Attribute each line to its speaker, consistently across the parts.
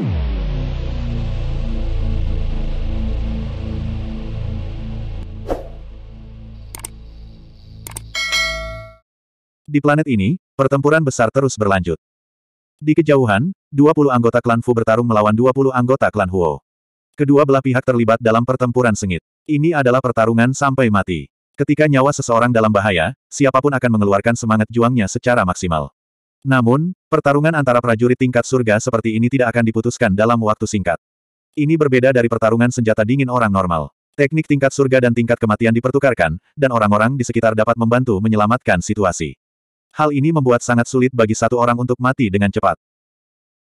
Speaker 1: Di planet ini, pertempuran besar terus berlanjut. Di kejauhan, 20 anggota klan Fu bertarung melawan 20 anggota klan Huo. Kedua belah pihak terlibat dalam pertempuran sengit. Ini adalah pertarungan sampai mati. Ketika nyawa seseorang dalam bahaya, siapapun akan mengeluarkan semangat juangnya secara maksimal. Namun, pertarungan antara prajurit tingkat surga seperti ini tidak akan diputuskan dalam waktu singkat. Ini berbeda dari pertarungan senjata dingin orang normal. Teknik tingkat surga dan tingkat kematian dipertukarkan, dan orang-orang di sekitar dapat membantu menyelamatkan situasi. Hal ini membuat sangat sulit bagi satu orang untuk mati dengan cepat.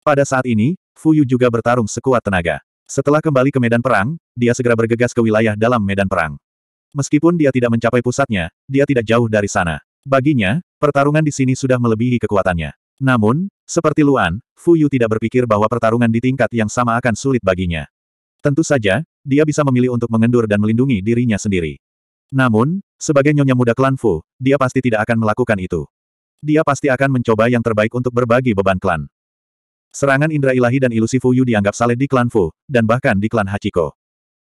Speaker 1: Pada saat ini, Fuyu juga bertarung sekuat tenaga. Setelah kembali ke medan perang, dia segera bergegas ke wilayah dalam medan perang. Meskipun dia tidak mencapai pusatnya, dia tidak jauh dari sana. Baginya, pertarungan di sini sudah melebihi kekuatannya. Namun, seperti Luan, Fu Yu tidak berpikir bahwa pertarungan di tingkat yang sama akan sulit baginya. Tentu saja, dia bisa memilih untuk mengendur dan melindungi dirinya sendiri. Namun, sebagai nyonya muda klan Fu, dia pasti tidak akan melakukan itu. Dia pasti akan mencoba yang terbaik untuk berbagi beban klan. Serangan indra ilahi dan ilusi Fu Yu dianggap saleh di klan Fu, dan bahkan di klan Hachiko.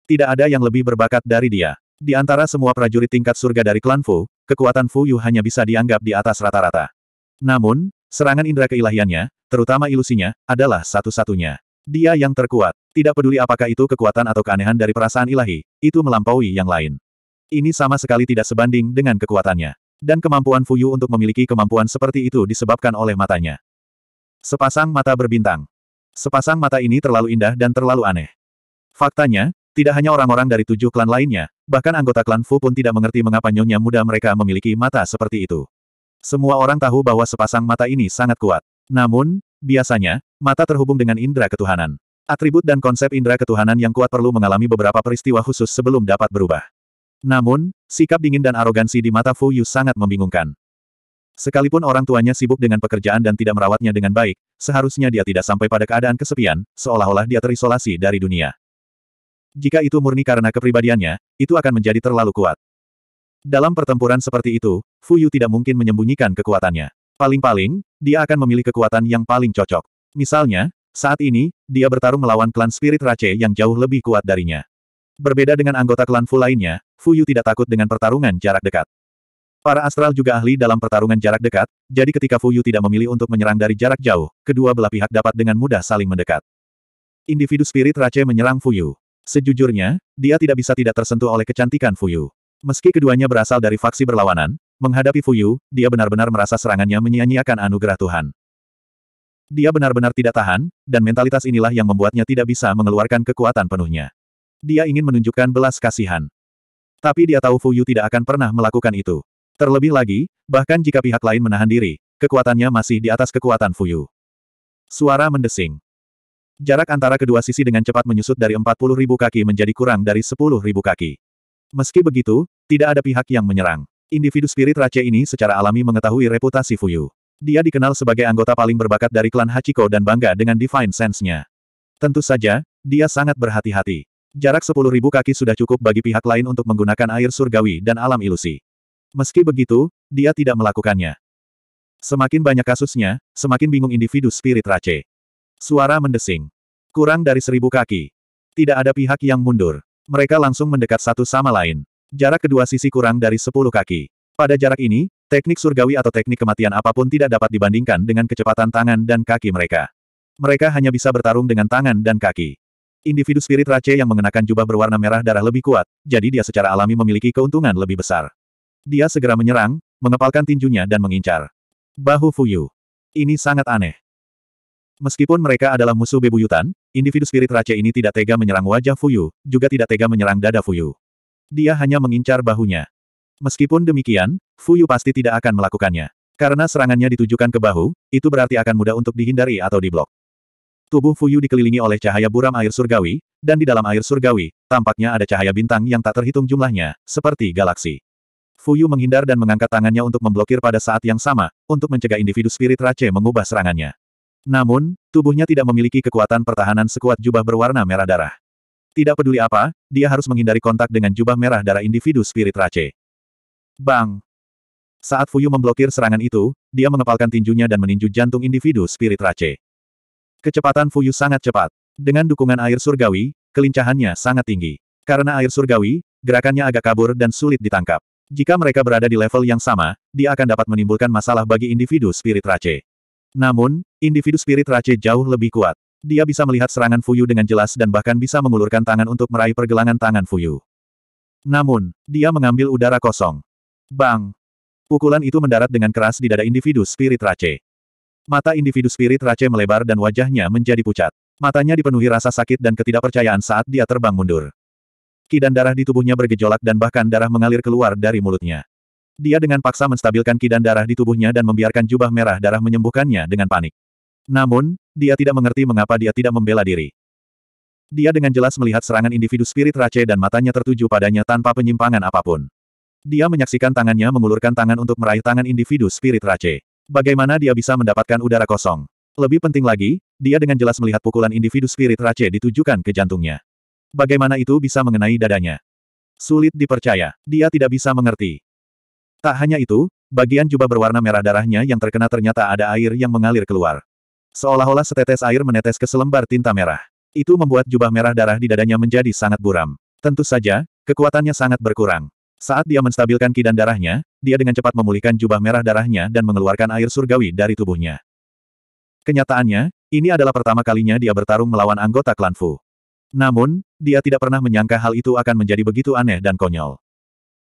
Speaker 1: Tidak ada yang lebih berbakat dari dia. Di antara semua prajurit tingkat surga dari klan Fu, kekuatan Fu Yu hanya bisa dianggap di atas rata-rata. Namun, serangan indera keilahiannya, terutama ilusinya, adalah satu-satunya. Dia yang terkuat. Tidak peduli apakah itu kekuatan atau keanehan dari perasaan ilahi, itu melampaui yang lain. Ini sama sekali tidak sebanding dengan kekuatannya. Dan kemampuan Fu Yu untuk memiliki kemampuan seperti itu disebabkan oleh matanya. Sepasang mata berbintang. Sepasang mata ini terlalu indah dan terlalu aneh. Faktanya, tidak hanya orang-orang dari tujuh klan lainnya, bahkan anggota klan Fu pun tidak mengerti mengapa nyonya muda mereka memiliki mata seperti itu. Semua orang tahu bahwa sepasang mata ini sangat kuat. Namun, biasanya, mata terhubung dengan indera ketuhanan. Atribut dan konsep indera ketuhanan yang kuat perlu mengalami beberapa peristiwa khusus sebelum dapat berubah. Namun, sikap dingin dan arogansi di mata Fu Yu sangat membingungkan. Sekalipun orang tuanya sibuk dengan pekerjaan dan tidak merawatnya dengan baik, seharusnya dia tidak sampai pada keadaan kesepian, seolah-olah dia terisolasi dari dunia. Jika itu murni karena kepribadiannya, itu akan menjadi terlalu kuat. Dalam pertempuran seperti itu, Fu Yu tidak mungkin menyembunyikan kekuatannya. Paling-paling, dia akan memilih kekuatan yang paling cocok. Misalnya, saat ini, dia bertarung melawan klan Spirit Rache yang jauh lebih kuat darinya. Berbeda dengan anggota klan Fu lainnya, Fu Yu tidak takut dengan pertarungan jarak dekat. Para astral juga ahli dalam pertarungan jarak dekat, jadi ketika Fu Yu tidak memilih untuk menyerang dari jarak jauh, kedua belah pihak dapat dengan mudah saling mendekat. Individu spirit Rache menyerang Fu Yu. Sejujurnya, dia tidak bisa tidak tersentuh oleh kecantikan Fuyu. Meski keduanya berasal dari faksi berlawanan, menghadapi Fuyu, dia benar-benar merasa serangannya menyia-nyiakan anugerah Tuhan. Dia benar-benar tidak tahan, dan mentalitas inilah yang membuatnya tidak bisa mengeluarkan kekuatan penuhnya. Dia ingin menunjukkan belas kasihan. Tapi dia tahu Fuyu tidak akan pernah melakukan itu. Terlebih lagi, bahkan jika pihak lain menahan diri, kekuatannya masih di atas kekuatan Fuyu. Suara mendesing. Jarak antara kedua sisi dengan cepat menyusut dari 40.000 kaki menjadi kurang dari 10.000 kaki. Meski begitu, tidak ada pihak yang menyerang. Individu spirit race ini secara alami mengetahui reputasi Fuyu. Dia dikenal sebagai anggota paling berbakat dari klan Hachiko dan bangga dengan Divine Sense-nya. Tentu saja, dia sangat berhati-hati. Jarak 10.000 kaki sudah cukup bagi pihak lain untuk menggunakan air surgawi dan alam ilusi. Meski begitu, dia tidak melakukannya. Semakin banyak kasusnya, semakin bingung individu spirit race. Suara mendesing. Kurang dari seribu kaki. Tidak ada pihak yang mundur. Mereka langsung mendekat satu sama lain. Jarak kedua sisi kurang dari sepuluh kaki. Pada jarak ini, teknik surgawi atau teknik kematian apapun tidak dapat dibandingkan dengan kecepatan tangan dan kaki mereka. Mereka hanya bisa bertarung dengan tangan dan kaki. Individu spirit race yang mengenakan jubah berwarna merah darah lebih kuat, jadi dia secara alami memiliki keuntungan lebih besar. Dia segera menyerang, mengepalkan tinjunya dan mengincar. Bahu Fuyu. Ini sangat aneh. Meskipun mereka adalah musuh bebuyutan, individu spirit raja ini tidak tega menyerang wajah Fuyu, juga tidak tega menyerang dada Fuyu. Dia hanya mengincar bahunya. Meskipun demikian, Fuyu pasti tidak akan melakukannya. Karena serangannya ditujukan ke bahu, itu berarti akan mudah untuk dihindari atau diblok. Tubuh Fuyu dikelilingi oleh cahaya buram air surgawi, dan di dalam air surgawi, tampaknya ada cahaya bintang yang tak terhitung jumlahnya, seperti galaksi. Fuyu menghindar dan mengangkat tangannya untuk memblokir pada saat yang sama, untuk mencegah individu spirit race mengubah serangannya. Namun, tubuhnya tidak memiliki kekuatan pertahanan sekuat jubah berwarna merah darah. Tidak peduli apa, dia harus menghindari kontak dengan jubah merah darah individu spirit race. Bang! Saat Fuyu memblokir serangan itu, dia mengepalkan tinjunya dan meninju jantung individu spirit race. Kecepatan Fuyu sangat cepat. Dengan dukungan air surgawi, kelincahannya sangat tinggi. Karena air surgawi, gerakannya agak kabur dan sulit ditangkap. Jika mereka berada di level yang sama, dia akan dapat menimbulkan masalah bagi individu spirit race. Namun, individu spirit Rache jauh lebih kuat. Dia bisa melihat serangan Fuyu dengan jelas dan bahkan bisa mengulurkan tangan untuk meraih pergelangan tangan Fuyu. Namun, dia mengambil udara kosong. Bang! Pukulan itu mendarat dengan keras di dada individu spirit Rache. Mata individu spirit Rache melebar dan wajahnya menjadi pucat. Matanya dipenuhi rasa sakit dan ketidakpercayaan saat dia terbang mundur. Kidan darah di tubuhnya bergejolak dan bahkan darah mengalir keluar dari mulutnya. Dia dengan paksa menstabilkan kidan darah di tubuhnya dan membiarkan jubah merah darah menyembuhkannya dengan panik. Namun, dia tidak mengerti mengapa dia tidak membela diri. Dia dengan jelas melihat serangan individu spirit race dan matanya tertuju padanya tanpa penyimpangan apapun. Dia menyaksikan tangannya mengulurkan tangan untuk meraih tangan individu spirit race. Bagaimana dia bisa mendapatkan udara kosong? Lebih penting lagi, dia dengan jelas melihat pukulan individu spirit race ditujukan ke jantungnya. Bagaimana itu bisa mengenai dadanya? Sulit dipercaya. Dia tidak bisa mengerti. Tak hanya itu, bagian jubah berwarna merah darahnya yang terkena ternyata ada air yang mengalir keluar. Seolah-olah setetes air menetes ke selembar tinta merah. Itu membuat jubah merah darah di dadanya menjadi sangat buram. Tentu saja, kekuatannya sangat berkurang. Saat dia menstabilkan kidan darahnya, dia dengan cepat memulihkan jubah merah darahnya dan mengeluarkan air surgawi dari tubuhnya. Kenyataannya, ini adalah pertama kalinya dia bertarung melawan anggota klan Fu. Namun, dia tidak pernah menyangka hal itu akan menjadi begitu aneh dan konyol.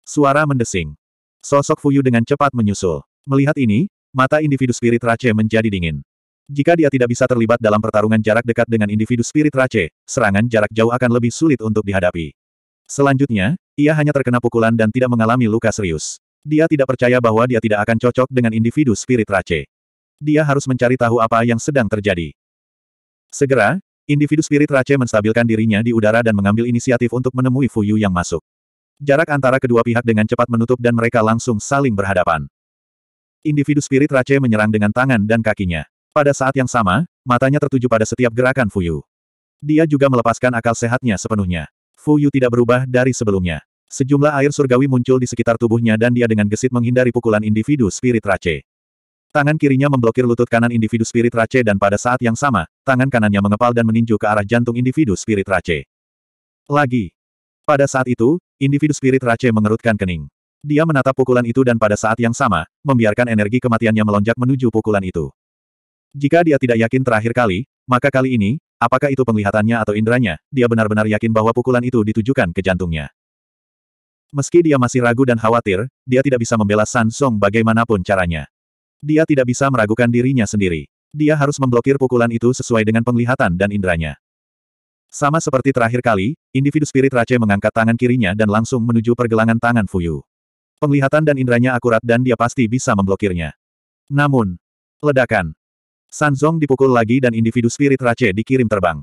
Speaker 1: Suara mendesing. Sosok Fuyu dengan cepat menyusul. Melihat ini, mata individu spirit Rache menjadi dingin. Jika dia tidak bisa terlibat dalam pertarungan jarak dekat dengan individu spirit Rache, serangan jarak jauh akan lebih sulit untuk dihadapi. Selanjutnya, ia hanya terkena pukulan dan tidak mengalami luka serius. Dia tidak percaya bahwa dia tidak akan cocok dengan individu spirit Rache. Dia harus mencari tahu apa yang sedang terjadi. Segera, individu spirit Rache menstabilkan dirinya di udara dan mengambil inisiatif untuk menemui Fuyu yang masuk. Jarak antara kedua pihak dengan cepat menutup dan mereka langsung saling berhadapan. Individu spirit Rache menyerang dengan tangan dan kakinya. Pada saat yang sama, matanya tertuju pada setiap gerakan Fuyu. Dia juga melepaskan akal sehatnya sepenuhnya. Fuyu tidak berubah dari sebelumnya. Sejumlah air surgawi muncul di sekitar tubuhnya dan dia dengan gesit menghindari pukulan individu spirit Rache. Tangan kirinya memblokir lutut kanan individu spirit Rache dan pada saat yang sama, tangan kanannya mengepal dan meninju ke arah jantung individu spirit Rache. Lagi, pada saat itu, individu spirit Rache mengerutkan kening. Dia menatap pukulan itu dan pada saat yang sama, membiarkan energi kematiannya melonjak menuju pukulan itu. Jika dia tidak yakin terakhir kali, maka kali ini, apakah itu penglihatannya atau inderanya, dia benar-benar yakin bahwa pukulan itu ditujukan ke jantungnya. Meski dia masih ragu dan khawatir, dia tidak bisa membela Sansong bagaimanapun caranya. Dia tidak bisa meragukan dirinya sendiri. Dia harus memblokir pukulan itu sesuai dengan penglihatan dan inderanya. Sama seperti terakhir kali, individu spirit Rache mengangkat tangan kirinya dan langsung menuju pergelangan tangan Fuyu. Penglihatan dan inderanya akurat dan dia pasti bisa memblokirnya. Namun, ledakan. Sanzong dipukul lagi dan individu spirit Rache dikirim terbang.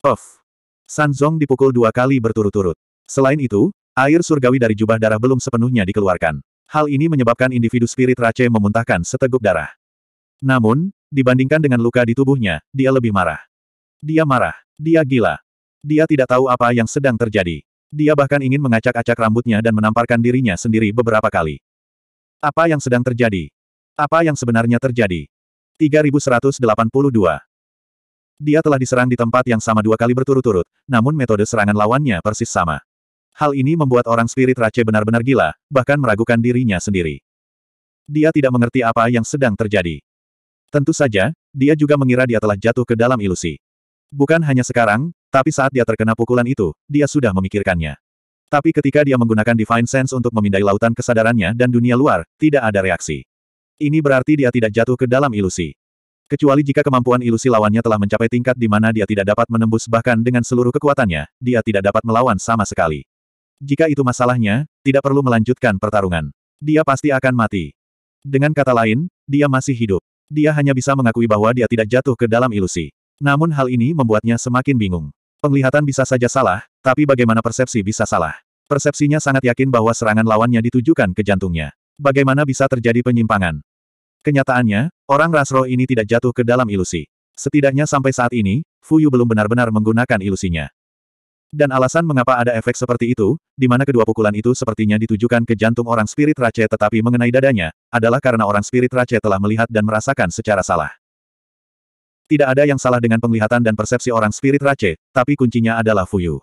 Speaker 1: Of. Sanzong dipukul dua kali berturut-turut. Selain itu, air surgawi dari jubah darah belum sepenuhnya dikeluarkan. Hal ini menyebabkan individu spirit Rache memuntahkan seteguk darah. Namun, dibandingkan dengan luka di tubuhnya, dia lebih marah. Dia marah. Dia gila. Dia tidak tahu apa yang sedang terjadi. Dia bahkan ingin mengacak-acak rambutnya dan menamparkan dirinya sendiri beberapa kali. Apa yang sedang terjadi? Apa yang sebenarnya terjadi? 3182. Dia telah diserang di tempat yang sama dua kali berturut-turut, namun metode serangan lawannya persis sama. Hal ini membuat orang spirit race benar-benar gila, bahkan meragukan dirinya sendiri. Dia tidak mengerti apa yang sedang terjadi. Tentu saja, dia juga mengira dia telah jatuh ke dalam ilusi. Bukan hanya sekarang, tapi saat dia terkena pukulan itu, dia sudah memikirkannya. Tapi ketika dia menggunakan Divine Sense untuk memindai lautan kesadarannya dan dunia luar, tidak ada reaksi. Ini berarti dia tidak jatuh ke dalam ilusi. Kecuali jika kemampuan ilusi lawannya telah mencapai tingkat di mana dia tidak dapat menembus bahkan dengan seluruh kekuatannya, dia tidak dapat melawan sama sekali. Jika itu masalahnya, tidak perlu melanjutkan pertarungan. Dia pasti akan mati. Dengan kata lain, dia masih hidup. Dia hanya bisa mengakui bahwa dia tidak jatuh ke dalam ilusi. Namun hal ini membuatnya semakin bingung. Penglihatan bisa saja salah, tapi bagaimana persepsi bisa salah? Persepsinya sangat yakin bahwa serangan lawannya ditujukan ke jantungnya. Bagaimana bisa terjadi penyimpangan? Kenyataannya, orang Rasro ini tidak jatuh ke dalam ilusi. Setidaknya sampai saat ini, Fuyu belum benar-benar menggunakan ilusinya. Dan alasan mengapa ada efek seperti itu, di mana kedua pukulan itu sepertinya ditujukan ke jantung orang spirit race tetapi mengenai dadanya, adalah karena orang spirit race telah melihat dan merasakan secara salah. Tidak ada yang salah dengan penglihatan dan persepsi orang spirit race, tapi kuncinya adalah Fuyu.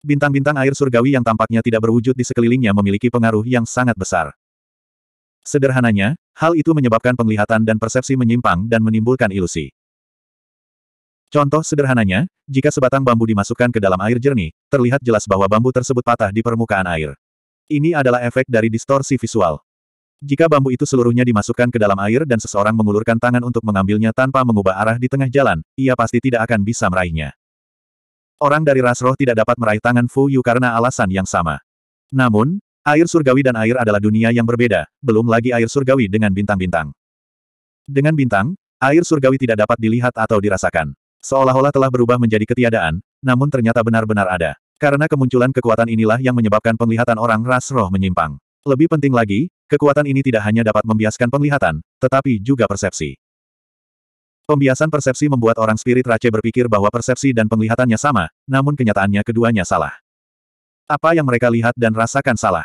Speaker 1: Bintang-bintang air surgawi yang tampaknya tidak berwujud di sekelilingnya memiliki pengaruh yang sangat besar. Sederhananya, hal itu menyebabkan penglihatan dan persepsi menyimpang dan menimbulkan ilusi. Contoh sederhananya, jika sebatang bambu dimasukkan ke dalam air jernih, terlihat jelas bahwa bambu tersebut patah di permukaan air. Ini adalah efek dari distorsi visual. Jika bambu itu seluruhnya dimasukkan ke dalam air dan seseorang mengulurkan tangan untuk mengambilnya tanpa mengubah arah di tengah jalan, ia pasti tidak akan bisa meraihnya. Orang dari ras roh tidak dapat meraih tangan Fu Yu karena alasan yang sama. Namun, air surgawi dan air adalah dunia yang berbeda, belum lagi air surgawi dengan bintang-bintang. Dengan bintang, air surgawi tidak dapat dilihat atau dirasakan. Seolah-olah telah berubah menjadi ketiadaan, namun ternyata benar-benar ada. Karena kemunculan kekuatan inilah yang menyebabkan penglihatan orang ras roh menyimpang. Lebih penting lagi, Kekuatan ini tidak hanya dapat membiaskan penglihatan, tetapi juga persepsi. Pembiasan persepsi membuat orang spirit race berpikir bahwa persepsi dan penglihatannya sama, namun kenyataannya keduanya salah. Apa yang mereka lihat dan rasakan salah.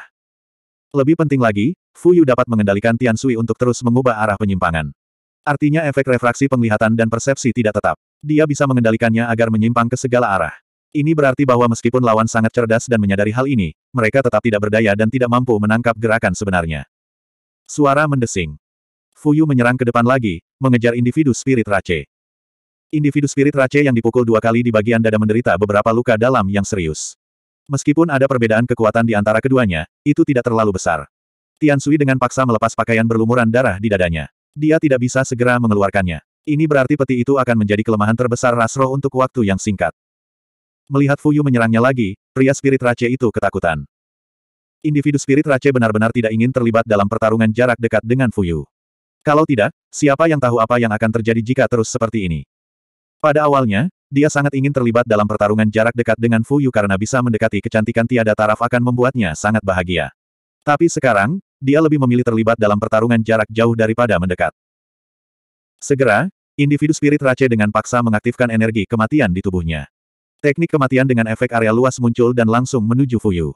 Speaker 1: Lebih penting lagi, Fu Yu dapat mengendalikan Tian Sui untuk terus mengubah arah penyimpangan. Artinya efek refraksi penglihatan dan persepsi tidak tetap. Dia bisa mengendalikannya agar menyimpang ke segala arah. Ini berarti bahwa meskipun lawan sangat cerdas dan menyadari hal ini, mereka tetap tidak berdaya dan tidak mampu menangkap gerakan sebenarnya. Suara mendesing. Fuyu menyerang ke depan lagi, mengejar individu spirit race. Individu spirit race yang dipukul dua kali di bagian dada menderita beberapa luka dalam yang serius. Meskipun ada perbedaan kekuatan di antara keduanya, itu tidak terlalu besar. Tian Sui dengan paksa melepas pakaian berlumuran darah di dadanya. Dia tidak bisa segera mengeluarkannya. Ini berarti peti itu akan menjadi kelemahan terbesar Rasro untuk waktu yang singkat. Melihat Fuyu menyerangnya lagi, pria spirit race itu ketakutan. Individu spirit Rache benar-benar tidak ingin terlibat dalam pertarungan jarak dekat dengan Fuyu. Kalau tidak, siapa yang tahu apa yang akan terjadi jika terus seperti ini? Pada awalnya, dia sangat ingin terlibat dalam pertarungan jarak dekat dengan Fuyu karena bisa mendekati kecantikan tiada taraf akan membuatnya sangat bahagia. Tapi sekarang, dia lebih memilih terlibat dalam pertarungan jarak jauh daripada mendekat. Segera, individu spirit Rache dengan paksa mengaktifkan energi kematian di tubuhnya. Teknik kematian dengan efek area luas muncul dan langsung menuju Fuyu.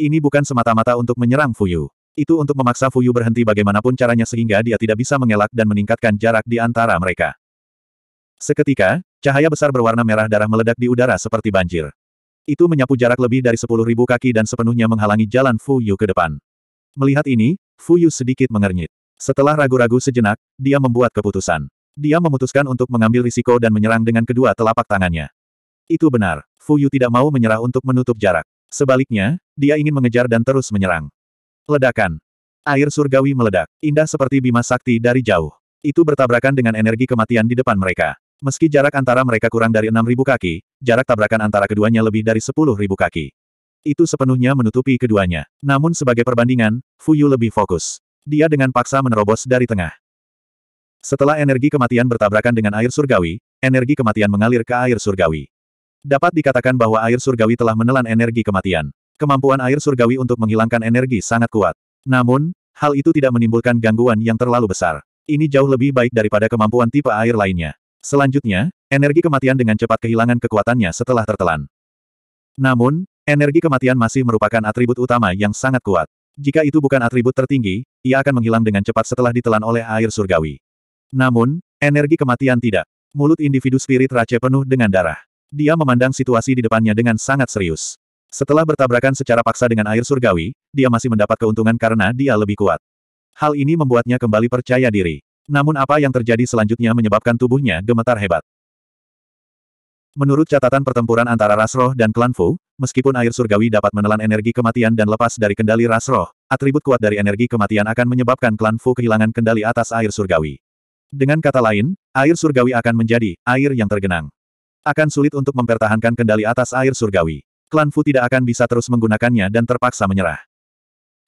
Speaker 1: Ini bukan semata-mata untuk menyerang Fuyu. Itu untuk memaksa Fuyu berhenti bagaimanapun caranya sehingga dia tidak bisa mengelak dan meningkatkan jarak di antara mereka. Seketika, cahaya besar berwarna merah darah meledak di udara seperti banjir. Itu menyapu jarak lebih dari sepuluh ribu kaki dan sepenuhnya menghalangi jalan Fuyu ke depan. Melihat ini, Fuyu sedikit mengernyit. Setelah ragu-ragu sejenak, dia membuat keputusan. Dia memutuskan untuk mengambil risiko dan menyerang dengan kedua telapak tangannya. Itu benar, Fuyu tidak mau menyerah untuk menutup jarak. Sebaliknya, dia ingin mengejar dan terus menyerang. Ledakan. Air surgawi meledak, indah seperti bima sakti dari jauh. Itu bertabrakan dengan energi kematian di depan mereka. Meski jarak antara mereka kurang dari 6.000 kaki, jarak tabrakan antara keduanya lebih dari 10.000 kaki. Itu sepenuhnya menutupi keduanya. Namun sebagai perbandingan, Fuyu lebih fokus. Dia dengan paksa menerobos dari tengah. Setelah energi kematian bertabrakan dengan air surgawi, energi kematian mengalir ke air surgawi. Dapat dikatakan bahwa air surgawi telah menelan energi kematian. Kemampuan air surgawi untuk menghilangkan energi sangat kuat. Namun, hal itu tidak menimbulkan gangguan yang terlalu besar. Ini jauh lebih baik daripada kemampuan tipe air lainnya. Selanjutnya, energi kematian dengan cepat kehilangan kekuatannya setelah tertelan. Namun, energi kematian masih merupakan atribut utama yang sangat kuat. Jika itu bukan atribut tertinggi, ia akan menghilang dengan cepat setelah ditelan oleh air surgawi. Namun, energi kematian tidak. Mulut individu spirit race penuh dengan darah. Dia memandang situasi di depannya dengan sangat serius. Setelah bertabrakan secara paksa dengan air surgawi, dia masih mendapat keuntungan karena dia lebih kuat. Hal ini membuatnya kembali percaya diri. Namun apa yang terjadi selanjutnya menyebabkan tubuhnya gemetar hebat. Menurut catatan pertempuran antara Rasroh dan Klan Fu, meskipun air surgawi dapat menelan energi kematian dan lepas dari kendali Rasroh, atribut kuat dari energi kematian akan menyebabkan Klan Fu kehilangan kendali atas air surgawi. Dengan kata lain, air surgawi akan menjadi air yang tergenang. Akan sulit untuk mempertahankan kendali atas air surgawi. Klan Fu tidak akan bisa terus menggunakannya dan terpaksa menyerah.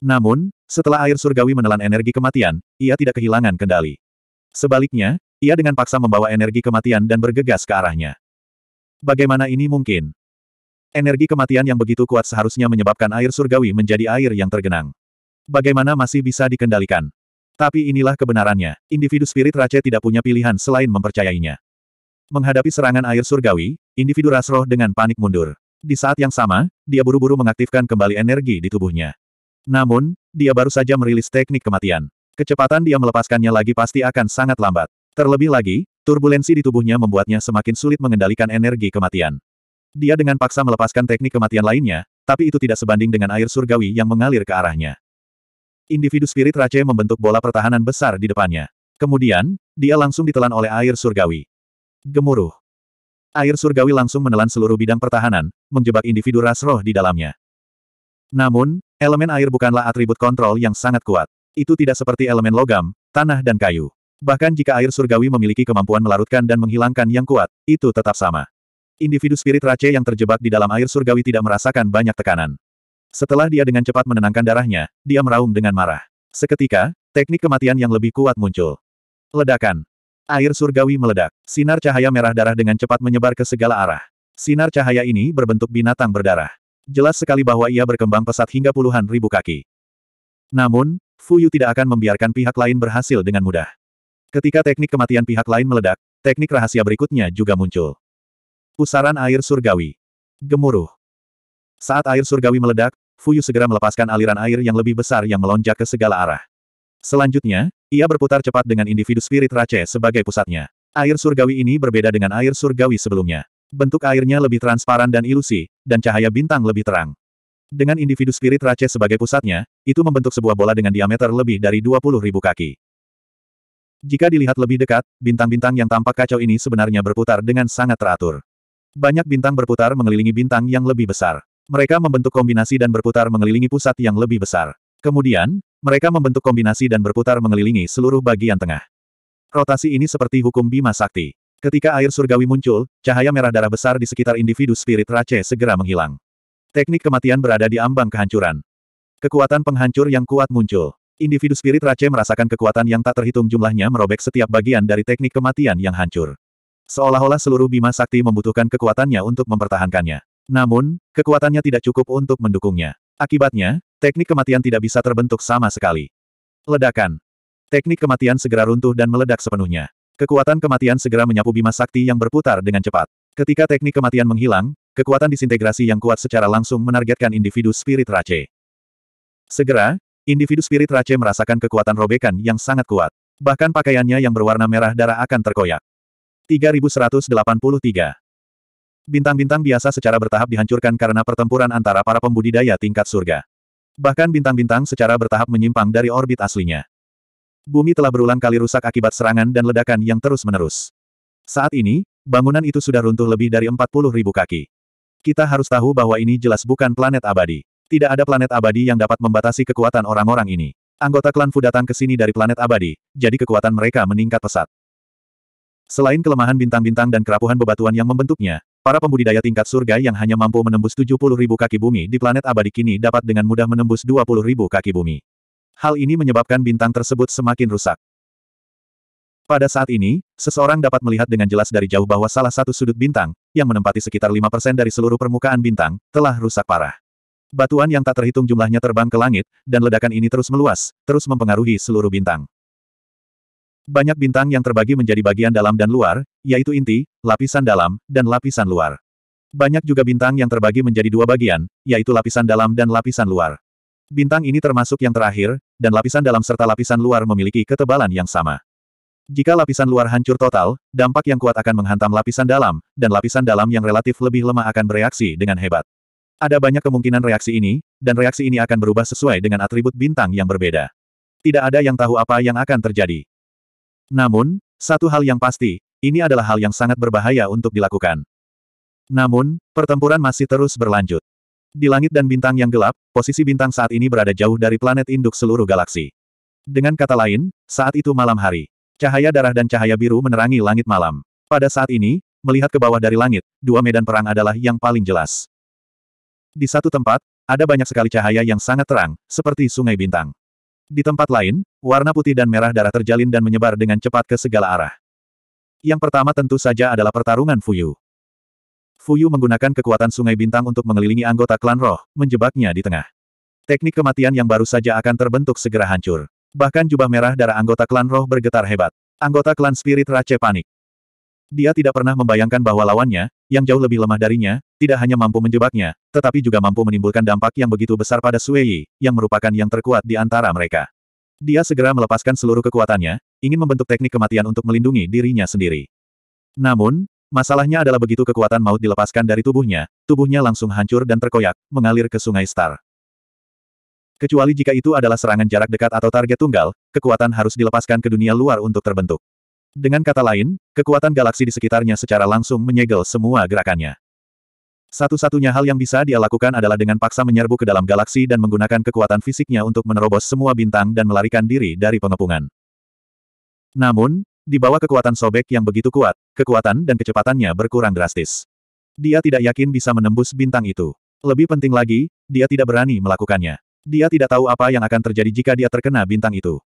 Speaker 1: Namun, setelah air surgawi menelan energi kematian, ia tidak kehilangan kendali. Sebaliknya, ia dengan paksa membawa energi kematian dan bergegas ke arahnya. Bagaimana ini mungkin? Energi kematian yang begitu kuat seharusnya menyebabkan air surgawi menjadi air yang tergenang. Bagaimana masih bisa dikendalikan? Tapi inilah kebenarannya, individu spirit Rache tidak punya pilihan selain mempercayainya. Menghadapi serangan air surgawi, individu ras roh dengan panik mundur. Di saat yang sama, dia buru-buru mengaktifkan kembali energi di tubuhnya. Namun, dia baru saja merilis teknik kematian. Kecepatan dia melepaskannya lagi pasti akan sangat lambat. Terlebih lagi, turbulensi di tubuhnya membuatnya semakin sulit mengendalikan energi kematian. Dia dengan paksa melepaskan teknik kematian lainnya, tapi itu tidak sebanding dengan air surgawi yang mengalir ke arahnya. Individu spirit Rache membentuk bola pertahanan besar di depannya. Kemudian, dia langsung ditelan oleh air surgawi. Gemuruh. Air surgawi langsung menelan seluruh bidang pertahanan, menjebak individu ras roh di dalamnya. Namun, elemen air bukanlah atribut kontrol yang sangat kuat. Itu tidak seperti elemen logam, tanah dan kayu. Bahkan jika air surgawi memiliki kemampuan melarutkan dan menghilangkan yang kuat, itu tetap sama. Individu spirit race yang terjebak di dalam air surgawi tidak merasakan banyak tekanan. Setelah dia dengan cepat menenangkan darahnya, dia meraung dengan marah. Seketika, teknik kematian yang lebih kuat muncul. Ledakan. Air surgawi meledak. Sinar cahaya merah darah dengan cepat menyebar ke segala arah. Sinar cahaya ini berbentuk binatang berdarah. Jelas sekali bahwa ia berkembang pesat hingga puluhan ribu kaki. Namun, Fu Yu tidak akan membiarkan pihak lain berhasil dengan mudah. Ketika teknik kematian pihak lain meledak, teknik rahasia berikutnya juga muncul. Pusaran air surgawi. Gemuruh. Saat air surgawi meledak, Fuyu segera melepaskan aliran air yang lebih besar yang melonjak ke segala arah. Selanjutnya, ia berputar cepat dengan individu spirit race sebagai pusatnya. Air surgawi ini berbeda dengan air surgawi sebelumnya. Bentuk airnya lebih transparan dan ilusi, dan cahaya bintang lebih terang. Dengan individu spirit race sebagai pusatnya, itu membentuk sebuah bola dengan diameter lebih dari ribu kaki. Jika dilihat lebih dekat, bintang-bintang yang tampak kacau ini sebenarnya berputar dengan sangat teratur. Banyak bintang berputar mengelilingi bintang yang lebih besar. Mereka membentuk kombinasi dan berputar mengelilingi pusat yang lebih besar. Kemudian, mereka membentuk kombinasi dan berputar mengelilingi seluruh bagian tengah. Rotasi ini seperti hukum Bima Sakti. Ketika air surgawi muncul, cahaya merah darah besar di sekitar individu spirit Rache segera menghilang. Teknik kematian berada di ambang kehancuran. Kekuatan penghancur yang kuat muncul. Individu spirit Rache merasakan kekuatan yang tak terhitung jumlahnya merobek setiap bagian dari teknik kematian yang hancur. Seolah-olah seluruh Bima Sakti membutuhkan kekuatannya untuk mempertahankannya. Namun, kekuatannya tidak cukup untuk mendukungnya. Akibatnya, teknik kematian tidak bisa terbentuk sama sekali. Ledakan. Teknik kematian segera runtuh dan meledak sepenuhnya. Kekuatan kematian segera menyapu Bima Sakti yang berputar dengan cepat. Ketika teknik kematian menghilang, kekuatan disintegrasi yang kuat secara langsung menargetkan individu spirit Rache. Segera, individu spirit Rache merasakan kekuatan robekan yang sangat kuat. Bahkan pakaiannya yang berwarna merah darah akan terkoyak. 3183 Bintang-bintang biasa secara bertahap dihancurkan karena pertempuran antara para pembudidaya tingkat surga. Bahkan bintang-bintang secara bertahap menyimpang dari orbit aslinya. Bumi telah berulang kali rusak akibat serangan dan ledakan yang terus-menerus. Saat ini, bangunan itu sudah runtuh lebih dari 40 ribu kaki. Kita harus tahu bahwa ini jelas bukan planet abadi. Tidak ada planet abadi yang dapat membatasi kekuatan orang-orang ini. Anggota klan Fu datang ke sini dari planet abadi, jadi kekuatan mereka meningkat pesat. Selain kelemahan bintang-bintang dan kerapuhan bebatuan yang membentuknya, para pembudidaya tingkat surga yang hanya mampu menembus 70 ribu kaki bumi di planet abadi kini dapat dengan mudah menembus 20 ribu kaki bumi. Hal ini menyebabkan bintang tersebut semakin rusak. Pada saat ini, seseorang dapat melihat dengan jelas dari jauh bahwa salah satu sudut bintang, yang menempati sekitar 5% dari seluruh permukaan bintang, telah rusak parah. Batuan yang tak terhitung jumlahnya terbang ke langit, dan ledakan ini terus meluas, terus mempengaruhi seluruh bintang. Banyak bintang yang terbagi menjadi bagian dalam dan luar, yaitu inti, lapisan dalam, dan lapisan luar. Banyak juga bintang yang terbagi menjadi dua bagian, yaitu lapisan dalam dan lapisan luar. Bintang ini termasuk yang terakhir, dan lapisan dalam serta lapisan luar memiliki ketebalan yang sama. Jika lapisan luar hancur total, dampak yang kuat akan menghantam lapisan dalam, dan lapisan dalam yang relatif lebih lemah akan bereaksi dengan hebat. Ada banyak kemungkinan reaksi ini, dan reaksi ini akan berubah sesuai dengan atribut bintang yang berbeda. Tidak ada yang tahu apa yang akan terjadi. Namun, satu hal yang pasti, ini adalah hal yang sangat berbahaya untuk dilakukan. Namun, pertempuran masih terus berlanjut. Di langit dan bintang yang gelap, posisi bintang saat ini berada jauh dari planet induk seluruh galaksi. Dengan kata lain, saat itu malam hari. Cahaya darah dan cahaya biru menerangi langit malam. Pada saat ini, melihat ke bawah dari langit, dua medan perang adalah yang paling jelas. Di satu tempat, ada banyak sekali cahaya yang sangat terang, seperti sungai bintang. Di tempat lain, warna putih dan merah darah terjalin dan menyebar dengan cepat ke segala arah. Yang pertama tentu saja adalah pertarungan Fuyu. Fuyu menggunakan kekuatan Sungai Bintang untuk mengelilingi anggota klan roh, menjebaknya di tengah. Teknik kematian yang baru saja akan terbentuk segera hancur. Bahkan jubah merah darah anggota klan roh bergetar hebat. Anggota klan Spirit Rache panik. Dia tidak pernah membayangkan bahwa lawannya, yang jauh lebih lemah darinya, tidak hanya mampu menjebaknya, tetapi juga mampu menimbulkan dampak yang begitu besar pada Sui yang merupakan yang terkuat di antara mereka. Dia segera melepaskan seluruh kekuatannya, ingin membentuk teknik kematian untuk melindungi dirinya sendiri. Namun, masalahnya adalah begitu kekuatan maut dilepaskan dari tubuhnya, tubuhnya langsung hancur dan terkoyak, mengalir ke sungai Star. Kecuali jika itu adalah serangan jarak dekat atau target tunggal, kekuatan harus dilepaskan ke dunia luar untuk terbentuk. Dengan kata lain, kekuatan galaksi di sekitarnya secara langsung menyegel semua gerakannya. Satu-satunya hal yang bisa dia lakukan adalah dengan paksa menyerbu ke dalam galaksi dan menggunakan kekuatan fisiknya untuk menerobos semua bintang dan melarikan diri dari pengepungan. Namun, di bawah kekuatan sobek yang begitu kuat, kekuatan dan kecepatannya berkurang drastis. Dia tidak yakin bisa menembus bintang itu. Lebih penting lagi, dia tidak berani melakukannya. Dia tidak tahu apa yang akan terjadi jika dia terkena bintang itu.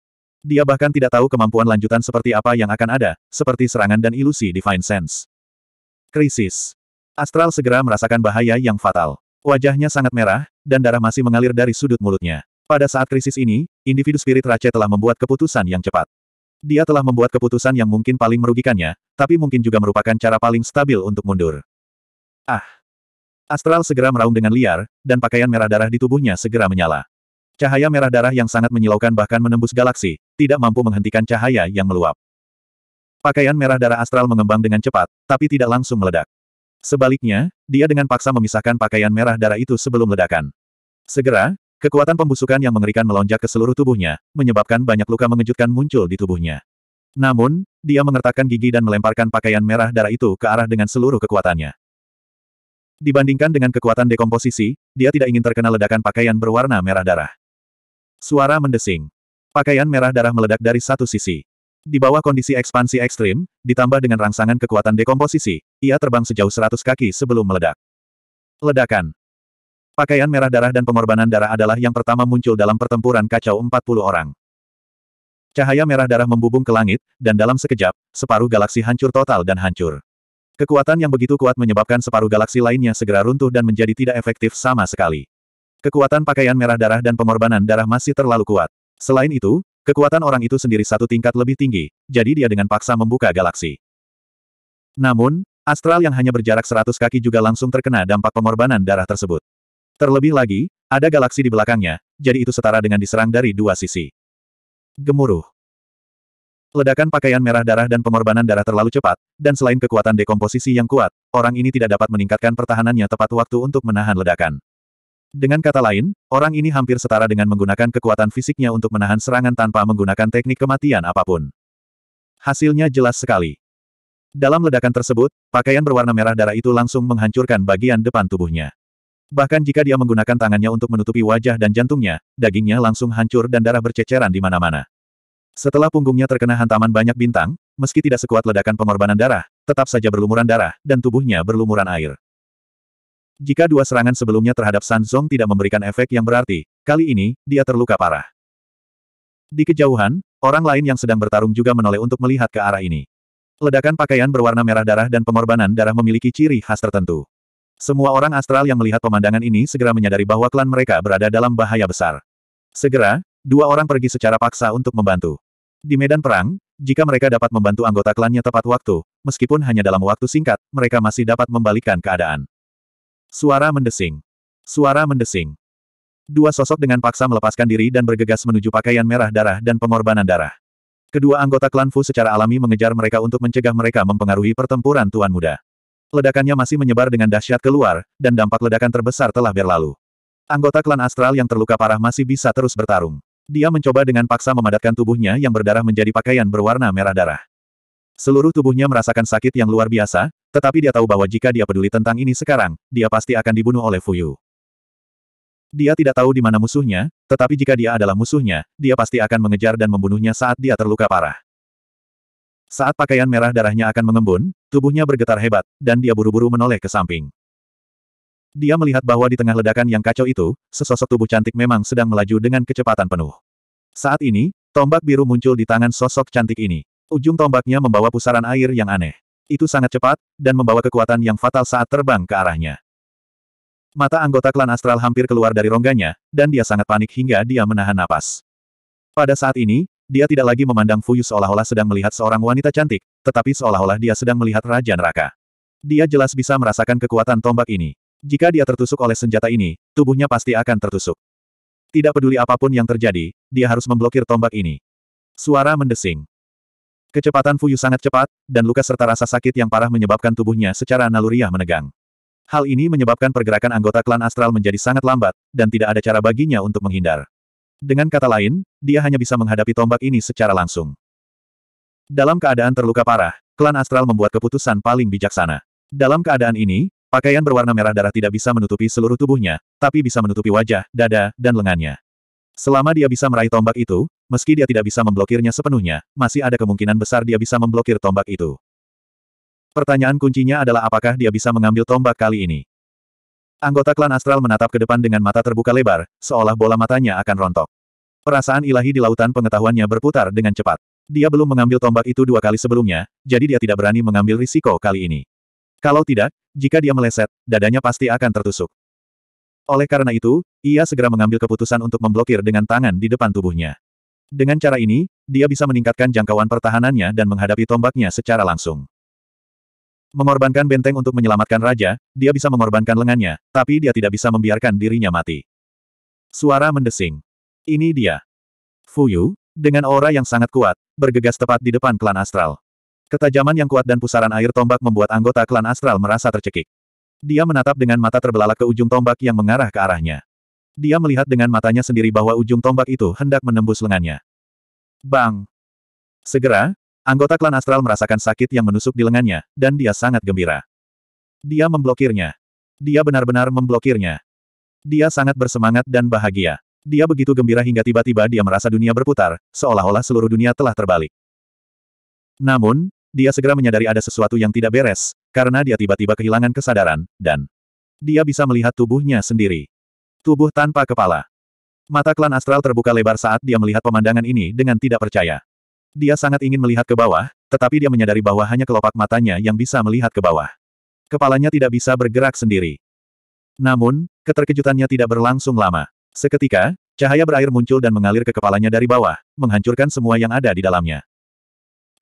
Speaker 1: Dia bahkan tidak tahu kemampuan lanjutan seperti apa yang akan ada, seperti serangan dan ilusi Divine Sense. Krisis. Astral segera merasakan bahaya yang fatal. Wajahnya sangat merah, dan darah masih mengalir dari sudut mulutnya. Pada saat krisis ini, individu spirit Rache telah membuat keputusan yang cepat. Dia telah membuat keputusan yang mungkin paling merugikannya, tapi mungkin juga merupakan cara paling stabil untuk mundur. Ah! Astral segera meraung dengan liar, dan pakaian merah darah di tubuhnya segera menyala. Cahaya merah darah yang sangat menyilaukan bahkan menembus galaksi, tidak mampu menghentikan cahaya yang meluap. Pakaian merah darah astral mengembang dengan cepat, tapi tidak langsung meledak. Sebaliknya, dia dengan paksa memisahkan pakaian merah darah itu sebelum ledakan. Segera, kekuatan pembusukan yang mengerikan melonjak ke seluruh tubuhnya, menyebabkan banyak luka mengejutkan muncul di tubuhnya. Namun, dia mengertakkan gigi dan melemparkan pakaian merah darah itu ke arah dengan seluruh kekuatannya. Dibandingkan dengan kekuatan dekomposisi, dia tidak ingin terkena ledakan pakaian berwarna merah darah. Suara mendesing. Pakaian merah darah meledak dari satu sisi. Di bawah kondisi ekspansi ekstrim, ditambah dengan rangsangan kekuatan dekomposisi, ia terbang sejauh seratus kaki sebelum meledak. Ledakan. Pakaian merah darah dan pengorbanan darah adalah yang pertama muncul dalam pertempuran kacau 40 orang. Cahaya merah darah membubung ke langit, dan dalam sekejap, separuh galaksi hancur total dan hancur. Kekuatan yang begitu kuat menyebabkan separuh galaksi lainnya segera runtuh dan menjadi tidak efektif sama sekali. Kekuatan pakaian merah darah dan pengorbanan darah masih terlalu kuat. Selain itu, kekuatan orang itu sendiri satu tingkat lebih tinggi, jadi dia dengan paksa membuka galaksi. Namun, astral yang hanya berjarak 100 kaki juga langsung terkena dampak pengorbanan darah tersebut. Terlebih lagi, ada galaksi di belakangnya, jadi itu setara dengan diserang dari dua sisi. Gemuruh. Ledakan pakaian merah darah dan pengorbanan darah terlalu cepat, dan selain kekuatan dekomposisi yang kuat, orang ini tidak dapat meningkatkan pertahanannya tepat waktu untuk menahan ledakan. Dengan kata lain, orang ini hampir setara dengan menggunakan kekuatan fisiknya untuk menahan serangan tanpa menggunakan teknik kematian apapun. Hasilnya jelas sekali. Dalam ledakan tersebut, pakaian berwarna merah darah itu langsung menghancurkan bagian depan tubuhnya. Bahkan jika dia menggunakan tangannya untuk menutupi wajah dan jantungnya, dagingnya langsung hancur dan darah berceceran di mana-mana. Setelah punggungnya terkena hantaman banyak bintang, meski tidak sekuat ledakan pengorbanan darah, tetap saja berlumuran darah, dan tubuhnya berlumuran air. Jika dua serangan sebelumnya terhadap Sanzong tidak memberikan efek yang berarti, kali ini, dia terluka parah. Di kejauhan, orang lain yang sedang bertarung juga menoleh untuk melihat ke arah ini. Ledakan pakaian berwarna merah darah dan pengorbanan darah memiliki ciri khas tertentu. Semua orang astral yang melihat pemandangan ini segera menyadari bahwa klan mereka berada dalam bahaya besar. Segera, dua orang pergi secara paksa untuk membantu. Di medan perang, jika mereka dapat membantu anggota klannya tepat waktu, meskipun hanya dalam waktu singkat, mereka masih dapat membalikkan keadaan. Suara mendesing. Suara mendesing. Dua sosok dengan paksa melepaskan diri dan bergegas menuju pakaian merah darah dan pengorbanan darah. Kedua anggota klan Fu secara alami mengejar mereka untuk mencegah mereka mempengaruhi pertempuran Tuan Muda. Ledakannya masih menyebar dengan dahsyat keluar, dan dampak ledakan terbesar telah berlalu. Anggota klan Astral yang terluka parah masih bisa terus bertarung. Dia mencoba dengan paksa memadatkan tubuhnya yang berdarah menjadi pakaian berwarna merah darah. Seluruh tubuhnya merasakan sakit yang luar biasa, tetapi dia tahu bahwa jika dia peduli tentang ini sekarang, dia pasti akan dibunuh oleh Fuyu. Dia tidak tahu di mana musuhnya, tetapi jika dia adalah musuhnya, dia pasti akan mengejar dan membunuhnya saat dia terluka parah. Saat pakaian merah darahnya akan mengembun, tubuhnya bergetar hebat, dan dia buru-buru menoleh ke samping. Dia melihat bahwa di tengah ledakan yang kacau itu, sesosok tubuh cantik memang sedang melaju dengan kecepatan penuh. Saat ini, tombak biru muncul di tangan sosok cantik ini. Ujung tombaknya membawa pusaran air yang aneh. Itu sangat cepat, dan membawa kekuatan yang fatal saat terbang ke arahnya. Mata anggota klan astral hampir keluar dari rongganya, dan dia sangat panik hingga dia menahan napas. Pada saat ini, dia tidak lagi memandang Fuyu seolah-olah sedang melihat seorang wanita cantik, tetapi seolah-olah dia sedang melihat Raja Neraka. Dia jelas bisa merasakan kekuatan tombak ini. Jika dia tertusuk oleh senjata ini, tubuhnya pasti akan tertusuk. Tidak peduli apapun yang terjadi, dia harus memblokir tombak ini. Suara mendesing. Kecepatan Fuyu sangat cepat, dan luka serta rasa sakit yang parah menyebabkan tubuhnya secara naluriah menegang. Hal ini menyebabkan pergerakan anggota klan astral menjadi sangat lambat, dan tidak ada cara baginya untuk menghindar. Dengan kata lain, dia hanya bisa menghadapi tombak ini secara langsung. Dalam keadaan terluka parah, klan astral membuat keputusan paling bijaksana. Dalam keadaan ini, pakaian berwarna merah darah tidak bisa menutupi seluruh tubuhnya, tapi bisa menutupi wajah, dada, dan lengannya. Selama dia bisa meraih tombak itu, meski dia tidak bisa memblokirnya sepenuhnya, masih ada kemungkinan besar dia bisa memblokir tombak itu. Pertanyaan kuncinya adalah apakah dia bisa mengambil tombak kali ini. Anggota klan astral menatap ke depan dengan mata terbuka lebar, seolah bola matanya akan rontok. Perasaan ilahi di lautan pengetahuannya berputar dengan cepat. Dia belum mengambil tombak itu dua kali sebelumnya, jadi dia tidak berani mengambil risiko kali ini. Kalau tidak, jika dia meleset, dadanya pasti akan tertusuk. Oleh karena itu, ia segera mengambil keputusan untuk memblokir dengan tangan di depan tubuhnya. Dengan cara ini, dia bisa meningkatkan jangkauan pertahanannya dan menghadapi tombaknya secara langsung. Mengorbankan benteng untuk menyelamatkan raja, dia bisa mengorbankan lengannya, tapi dia tidak bisa membiarkan dirinya mati. Suara mendesing. Ini dia. Fuyu, dengan aura yang sangat kuat, bergegas tepat di depan klan astral. Ketajaman yang kuat dan pusaran air tombak membuat anggota klan astral merasa tercekik. Dia menatap dengan mata terbelalak ke ujung tombak yang mengarah ke arahnya. Dia melihat dengan matanya sendiri bahwa ujung tombak itu hendak menembus lengannya. Bang! Segera, anggota klan astral merasakan sakit yang menusuk di lengannya, dan dia sangat gembira. Dia memblokirnya. Dia benar-benar memblokirnya. Dia sangat bersemangat dan bahagia. Dia begitu gembira hingga tiba-tiba dia merasa dunia berputar, seolah-olah seluruh dunia telah terbalik. Namun, dia segera menyadari ada sesuatu yang tidak beres, karena dia tiba-tiba kehilangan kesadaran, dan dia bisa melihat tubuhnya sendiri. Tubuh tanpa kepala. Mata klan astral terbuka lebar saat dia melihat pemandangan ini dengan tidak percaya. Dia sangat ingin melihat ke bawah, tetapi dia menyadari bahwa hanya kelopak matanya yang bisa melihat ke bawah. Kepalanya tidak bisa bergerak sendiri. Namun, keterkejutannya tidak berlangsung lama. Seketika, cahaya berair muncul dan mengalir ke kepalanya dari bawah, menghancurkan semua yang ada di dalamnya.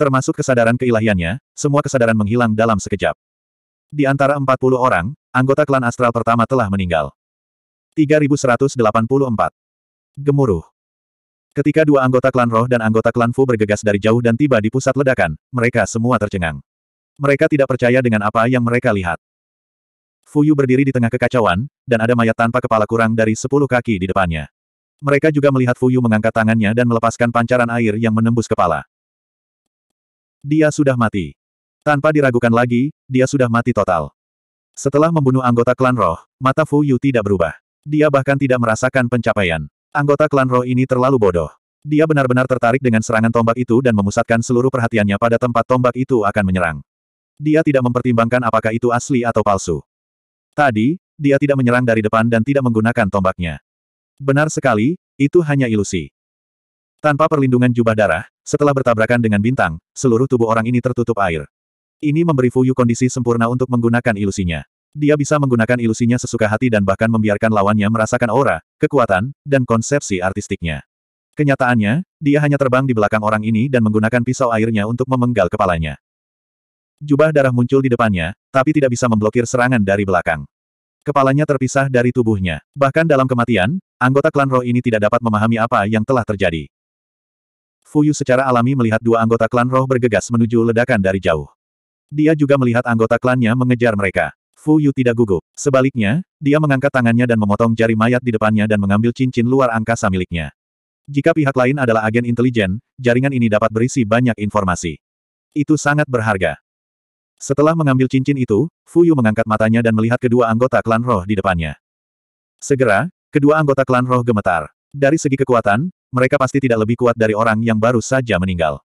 Speaker 1: Termasuk kesadaran keilahiannya, semua kesadaran menghilang dalam sekejap. Di antara 40 orang, anggota klan astral pertama telah meninggal. 3184. Gemuruh. Ketika dua anggota klan roh dan anggota klan Fu bergegas dari jauh dan tiba di pusat ledakan, mereka semua tercengang. Mereka tidak percaya dengan apa yang mereka lihat. Fu Yu berdiri di tengah kekacauan, dan ada mayat tanpa kepala kurang dari sepuluh kaki di depannya. Mereka juga melihat Fu Yu mengangkat tangannya dan melepaskan pancaran air yang menembus kepala. Dia sudah mati. Tanpa diragukan lagi, dia sudah mati total. Setelah membunuh anggota klan roh, mata Fu Yu tidak berubah. Dia bahkan tidak merasakan pencapaian. Anggota klan roh ini terlalu bodoh. Dia benar-benar tertarik dengan serangan tombak itu dan memusatkan seluruh perhatiannya pada tempat tombak itu akan menyerang. Dia tidak mempertimbangkan apakah itu asli atau palsu. Tadi, dia tidak menyerang dari depan dan tidak menggunakan tombaknya. Benar sekali, itu hanya ilusi. Tanpa perlindungan jubah darah, setelah bertabrakan dengan bintang, seluruh tubuh orang ini tertutup air. Ini memberi Fuyu kondisi sempurna untuk menggunakan ilusinya. Dia bisa menggunakan ilusinya sesuka hati dan bahkan membiarkan lawannya merasakan aura, kekuatan, dan konsepsi artistiknya. Kenyataannya, dia hanya terbang di belakang orang ini dan menggunakan pisau airnya untuk memenggal kepalanya. Jubah darah muncul di depannya, tapi tidak bisa memblokir serangan dari belakang. Kepalanya terpisah dari tubuhnya. Bahkan dalam kematian, anggota klan roh ini tidak dapat memahami apa yang telah terjadi. Fuyu secara alami melihat dua anggota klan roh bergegas menuju ledakan dari jauh. Dia juga melihat anggota klannya mengejar mereka. Fuyu tidak gugup. Sebaliknya, dia mengangkat tangannya dan memotong jari mayat di depannya dan mengambil cincin luar angkasa miliknya. Jika pihak lain adalah agen intelijen, jaringan ini dapat berisi banyak informasi. Itu sangat berharga. Setelah mengambil cincin itu, Fuyu mengangkat matanya dan melihat kedua anggota klan roh di depannya. Segera, kedua anggota klan roh gemetar. Dari segi kekuatan, mereka pasti tidak lebih kuat dari orang yang baru saja meninggal.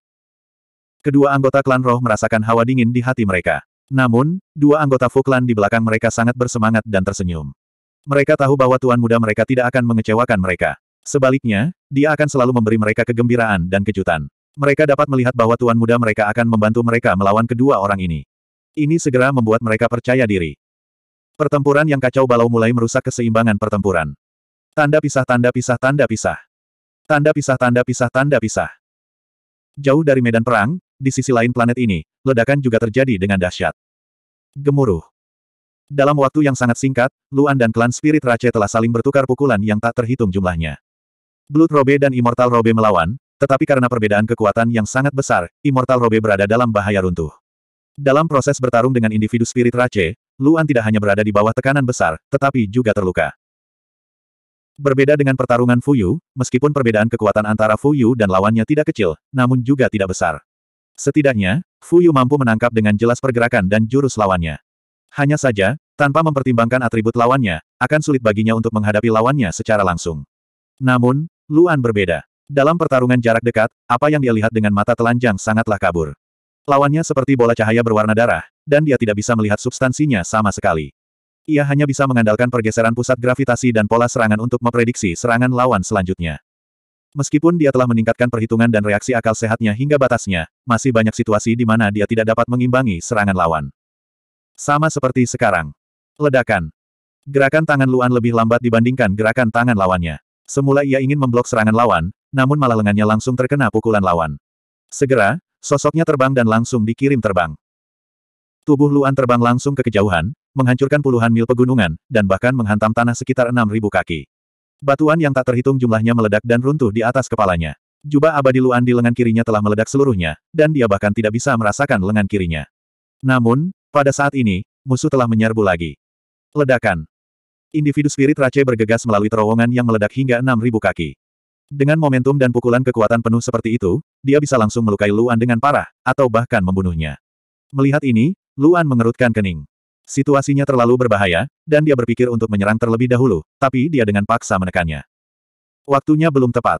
Speaker 1: Kedua anggota klan roh merasakan hawa dingin di hati mereka. Namun, dua anggota Fuklan di belakang mereka sangat bersemangat dan tersenyum. Mereka tahu bahwa tuan muda mereka tidak akan mengecewakan mereka. Sebaliknya, dia akan selalu memberi mereka kegembiraan dan kejutan. Mereka dapat melihat bahwa tuan muda mereka akan membantu mereka melawan kedua orang ini. Ini segera membuat mereka percaya diri. Pertempuran yang kacau balau mulai merusak keseimbangan pertempuran. Tanda pisah tanda pisah tanda pisah. Tanda pisah tanda pisah tanda pisah. Jauh dari medan perang, di sisi lain planet ini, ledakan juga terjadi dengan dahsyat. Gemuruh. Dalam waktu yang sangat singkat, Luan dan klan Spirit Rache telah saling bertukar pukulan yang tak terhitung jumlahnya. Blood Robe dan Immortal Robe melawan, tetapi karena perbedaan kekuatan yang sangat besar, Immortal Robe berada dalam bahaya runtuh. Dalam proses bertarung dengan individu Spirit Rache, Luan tidak hanya berada di bawah tekanan besar, tetapi juga terluka. Berbeda dengan pertarungan Fuyu, meskipun perbedaan kekuatan antara Fuyu dan lawannya tidak kecil, namun juga tidak besar. Setidaknya, Fuyu mampu menangkap dengan jelas pergerakan dan jurus lawannya. Hanya saja, tanpa mempertimbangkan atribut lawannya, akan sulit baginya untuk menghadapi lawannya secara langsung. Namun, Luan berbeda. Dalam pertarungan jarak dekat, apa yang dia lihat dengan mata telanjang sangatlah kabur. Lawannya seperti bola cahaya berwarna darah, dan dia tidak bisa melihat substansinya sama sekali. Ia hanya bisa mengandalkan pergeseran pusat gravitasi dan pola serangan untuk memprediksi serangan lawan selanjutnya. Meskipun dia telah meningkatkan perhitungan dan reaksi akal sehatnya hingga batasnya, masih banyak situasi di mana dia tidak dapat mengimbangi serangan lawan. Sama seperti sekarang. Ledakan. Gerakan tangan Luan lebih lambat dibandingkan gerakan tangan lawannya. Semula ia ingin memblok serangan lawan, namun malah lengannya langsung terkena pukulan lawan. Segera, sosoknya terbang dan langsung dikirim terbang. Tubuh Luan terbang langsung ke kejauhan, menghancurkan puluhan mil pegunungan, dan bahkan menghantam tanah sekitar 6.000 kaki. Batuan yang tak terhitung jumlahnya meledak dan runtuh di atas kepalanya. Jubah abadi Luan di lengan kirinya telah meledak seluruhnya, dan dia bahkan tidak bisa merasakan lengan kirinya. Namun, pada saat ini, musuh telah menyerbu lagi. Ledakan. Individu spirit Rache bergegas melalui terowongan yang meledak hingga 6.000 kaki. Dengan momentum dan pukulan kekuatan penuh seperti itu, dia bisa langsung melukai Luan dengan parah, atau bahkan membunuhnya. Melihat ini, Luan mengerutkan kening. Situasinya terlalu berbahaya, dan dia berpikir untuk menyerang terlebih dahulu, tapi dia dengan paksa menekannya. Waktunya belum tepat.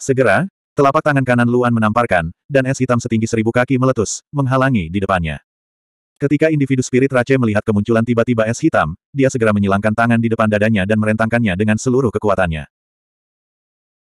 Speaker 1: Segera, telapak tangan kanan Luan menamparkan, dan es hitam setinggi seribu kaki meletus, menghalangi di depannya. Ketika individu spirit Rache melihat kemunculan tiba-tiba es hitam, dia segera menyilangkan tangan di depan dadanya dan merentangkannya dengan seluruh kekuatannya.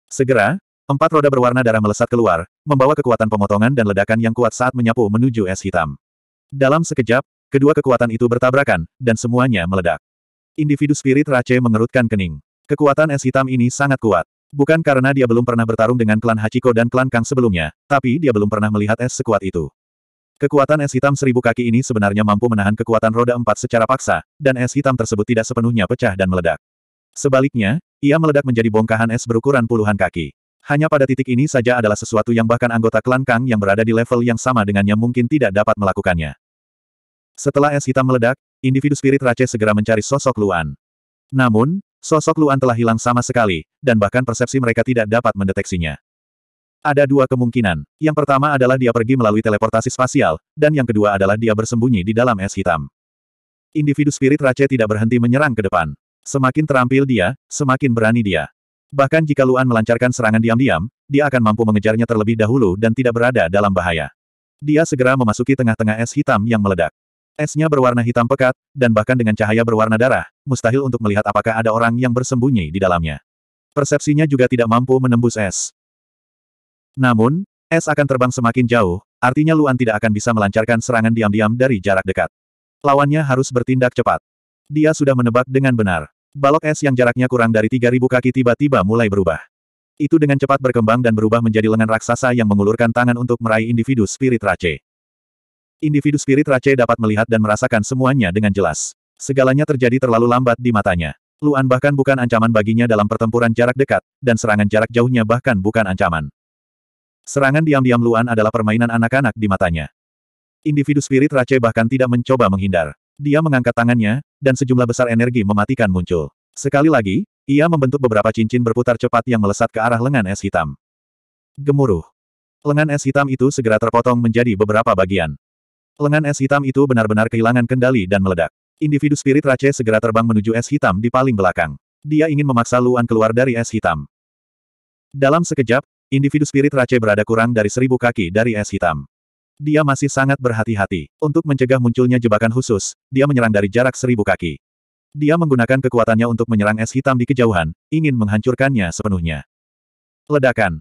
Speaker 1: Segera, Empat roda berwarna darah melesat keluar, membawa kekuatan pemotongan dan ledakan yang kuat saat menyapu menuju es hitam. Dalam sekejap, Kedua kekuatan itu bertabrakan, dan semuanya meledak. Individu spirit Rache mengerutkan kening. Kekuatan es hitam ini sangat kuat. Bukan karena dia belum pernah bertarung dengan klan Hachiko dan klan Kang sebelumnya, tapi dia belum pernah melihat es sekuat itu. Kekuatan es hitam seribu kaki ini sebenarnya mampu menahan kekuatan roda empat secara paksa, dan es hitam tersebut tidak sepenuhnya pecah dan meledak. Sebaliknya, ia meledak menjadi bongkahan es berukuran puluhan kaki. Hanya pada titik ini saja adalah sesuatu yang bahkan anggota klan Kang yang berada di level yang sama dengannya mungkin tidak dapat melakukannya. Setelah es hitam meledak, individu spirit Rache segera mencari sosok Luan. Namun, sosok Luan telah hilang sama sekali, dan bahkan persepsi mereka tidak dapat mendeteksinya. Ada dua kemungkinan. Yang pertama adalah dia pergi melalui teleportasi spasial, dan yang kedua adalah dia bersembunyi di dalam es hitam. Individu spirit Rache tidak berhenti menyerang ke depan. Semakin terampil dia, semakin berani dia. Bahkan jika Luan melancarkan serangan diam-diam, dia akan mampu mengejarnya terlebih dahulu dan tidak berada dalam bahaya. Dia segera memasuki tengah-tengah es hitam yang meledak. Esnya berwarna hitam pekat, dan bahkan dengan cahaya berwarna darah, mustahil untuk melihat apakah ada orang yang bersembunyi di dalamnya. Persepsinya juga tidak mampu menembus es. Namun, es akan terbang semakin jauh, artinya Luan tidak akan bisa melancarkan serangan diam-diam dari jarak dekat. Lawannya harus bertindak cepat. Dia sudah menebak dengan benar. Balok es yang jaraknya kurang dari 3.000 kaki tiba-tiba mulai berubah. Itu dengan cepat berkembang dan berubah menjadi lengan raksasa yang mengulurkan tangan untuk meraih individu spirit rache. Individu spirit Rache dapat melihat dan merasakan semuanya dengan jelas. Segalanya terjadi terlalu lambat di matanya. Luan bahkan bukan ancaman baginya dalam pertempuran jarak dekat, dan serangan jarak jauhnya bahkan bukan ancaman. Serangan diam-diam Luan adalah permainan anak-anak di matanya. Individu spirit Rache bahkan tidak mencoba menghindar. Dia mengangkat tangannya, dan sejumlah besar energi mematikan muncul. Sekali lagi, ia membentuk beberapa cincin berputar cepat yang melesat ke arah lengan es hitam. Gemuruh. Lengan es hitam itu segera terpotong menjadi beberapa bagian. Lengan es hitam itu benar-benar kehilangan kendali dan meledak. Individu spirit Rache segera terbang menuju es hitam di paling belakang. Dia ingin memaksa Luan keluar dari es hitam. Dalam sekejap, individu spirit Rache berada kurang dari seribu kaki dari es hitam. Dia masih sangat berhati-hati. Untuk mencegah munculnya jebakan khusus, dia menyerang dari jarak seribu kaki. Dia menggunakan kekuatannya untuk menyerang es hitam di kejauhan, ingin menghancurkannya sepenuhnya. Ledakan.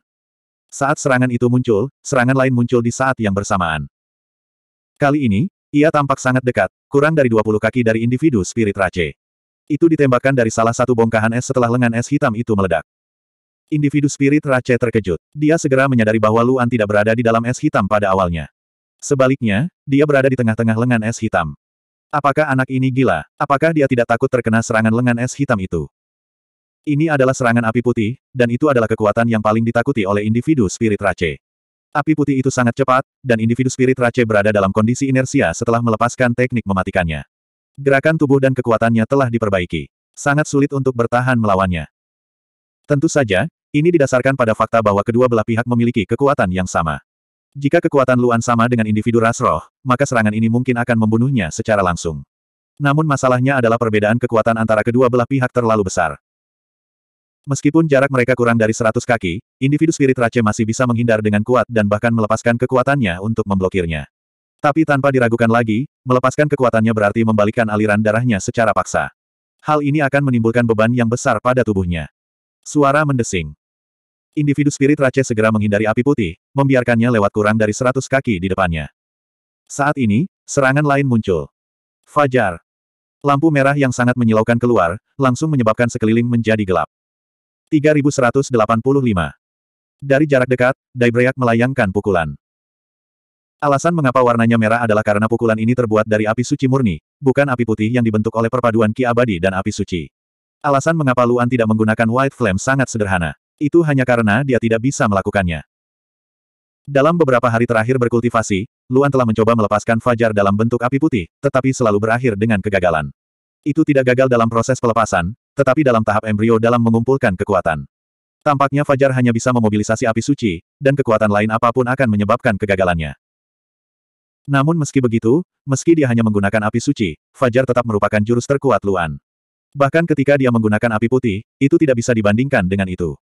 Speaker 1: Saat serangan itu muncul, serangan lain muncul di saat yang bersamaan. Kali ini, ia tampak sangat dekat, kurang dari 20 kaki dari individu spirit race. Itu ditembakkan dari salah satu bongkahan es setelah lengan es hitam itu meledak. Individu spirit race terkejut. Dia segera menyadari bahwa Luan tidak berada di dalam es hitam pada awalnya. Sebaliknya, dia berada di tengah-tengah lengan es hitam. Apakah anak ini gila? Apakah dia tidak takut terkena serangan lengan es hitam itu? Ini adalah serangan api putih, dan itu adalah kekuatan yang paling ditakuti oleh individu spirit race. Api putih itu sangat cepat, dan individu spirit race berada dalam kondisi inersia setelah melepaskan teknik mematikannya. Gerakan tubuh dan kekuatannya telah diperbaiki. Sangat sulit untuk bertahan melawannya. Tentu saja, ini didasarkan pada fakta bahwa kedua belah pihak memiliki kekuatan yang sama. Jika kekuatan Luan sama dengan individu ras roh, maka serangan ini mungkin akan membunuhnya secara langsung. Namun masalahnya adalah perbedaan kekuatan antara kedua belah pihak terlalu besar. Meskipun jarak mereka kurang dari 100 kaki, individu spirit race masih bisa menghindar dengan kuat dan bahkan melepaskan kekuatannya untuk memblokirnya. Tapi tanpa diragukan lagi, melepaskan kekuatannya berarti membalikkan aliran darahnya secara paksa. Hal ini akan menimbulkan beban yang besar pada tubuhnya. Suara mendesing. Individu spirit race segera menghindari api putih, membiarkannya lewat kurang dari 100 kaki di depannya. Saat ini, serangan lain muncul. Fajar. Lampu merah yang sangat menyilaukan keluar, langsung menyebabkan sekeliling menjadi gelap. 3185. Dari jarak dekat, Daibreak melayangkan pukulan. Alasan mengapa warnanya merah adalah karena pukulan ini terbuat dari api suci murni, bukan api putih yang dibentuk oleh perpaduan ki abadi dan api suci. Alasan mengapa Luan tidak menggunakan White Flame sangat sederhana. Itu hanya karena dia tidak bisa melakukannya. Dalam beberapa hari terakhir berkultivasi, Luan telah mencoba melepaskan Fajar dalam bentuk api putih, tetapi selalu berakhir dengan kegagalan. Itu tidak gagal dalam proses pelepasan, tetapi dalam tahap embrio dalam mengumpulkan kekuatan. Tampaknya Fajar hanya bisa memobilisasi api suci, dan kekuatan lain apapun akan menyebabkan kegagalannya. Namun meski begitu, meski dia hanya menggunakan api suci, Fajar tetap merupakan jurus terkuat Luan. Bahkan ketika dia menggunakan api putih, itu tidak bisa dibandingkan dengan itu.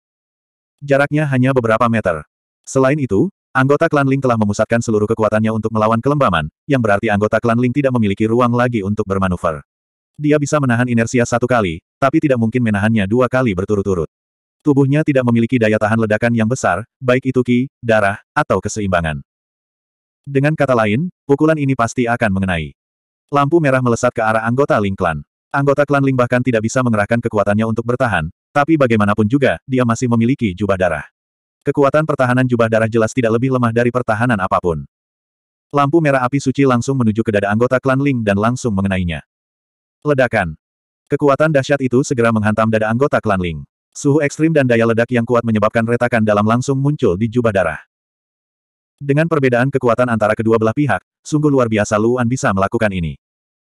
Speaker 1: Jaraknya hanya beberapa meter. Selain itu, anggota klan Ling telah memusatkan seluruh kekuatannya untuk melawan kelembaman, yang berarti anggota klan Ling tidak memiliki ruang lagi untuk bermanuver. Dia bisa menahan inersia satu kali, tapi tidak mungkin menahannya dua kali berturut-turut. Tubuhnya tidak memiliki daya tahan ledakan yang besar, baik itu ki, darah, atau keseimbangan. Dengan kata lain, pukulan ini pasti akan mengenai. Lampu merah melesat ke arah anggota Ling Klan. Anggota klan Ling bahkan tidak bisa mengerahkan kekuatannya untuk bertahan, tapi bagaimanapun juga, dia masih memiliki jubah darah. Kekuatan pertahanan jubah darah jelas tidak lebih lemah dari pertahanan apapun. Lampu merah api suci langsung menuju ke dada anggota klan Ling dan langsung mengenainya. Ledakan. Kekuatan dahsyat itu segera menghantam dada anggota klan Ling. Suhu ekstrim dan daya ledak yang kuat menyebabkan retakan dalam langsung muncul di jubah darah. Dengan perbedaan kekuatan antara kedua belah pihak, sungguh luar biasa Luan bisa melakukan ini.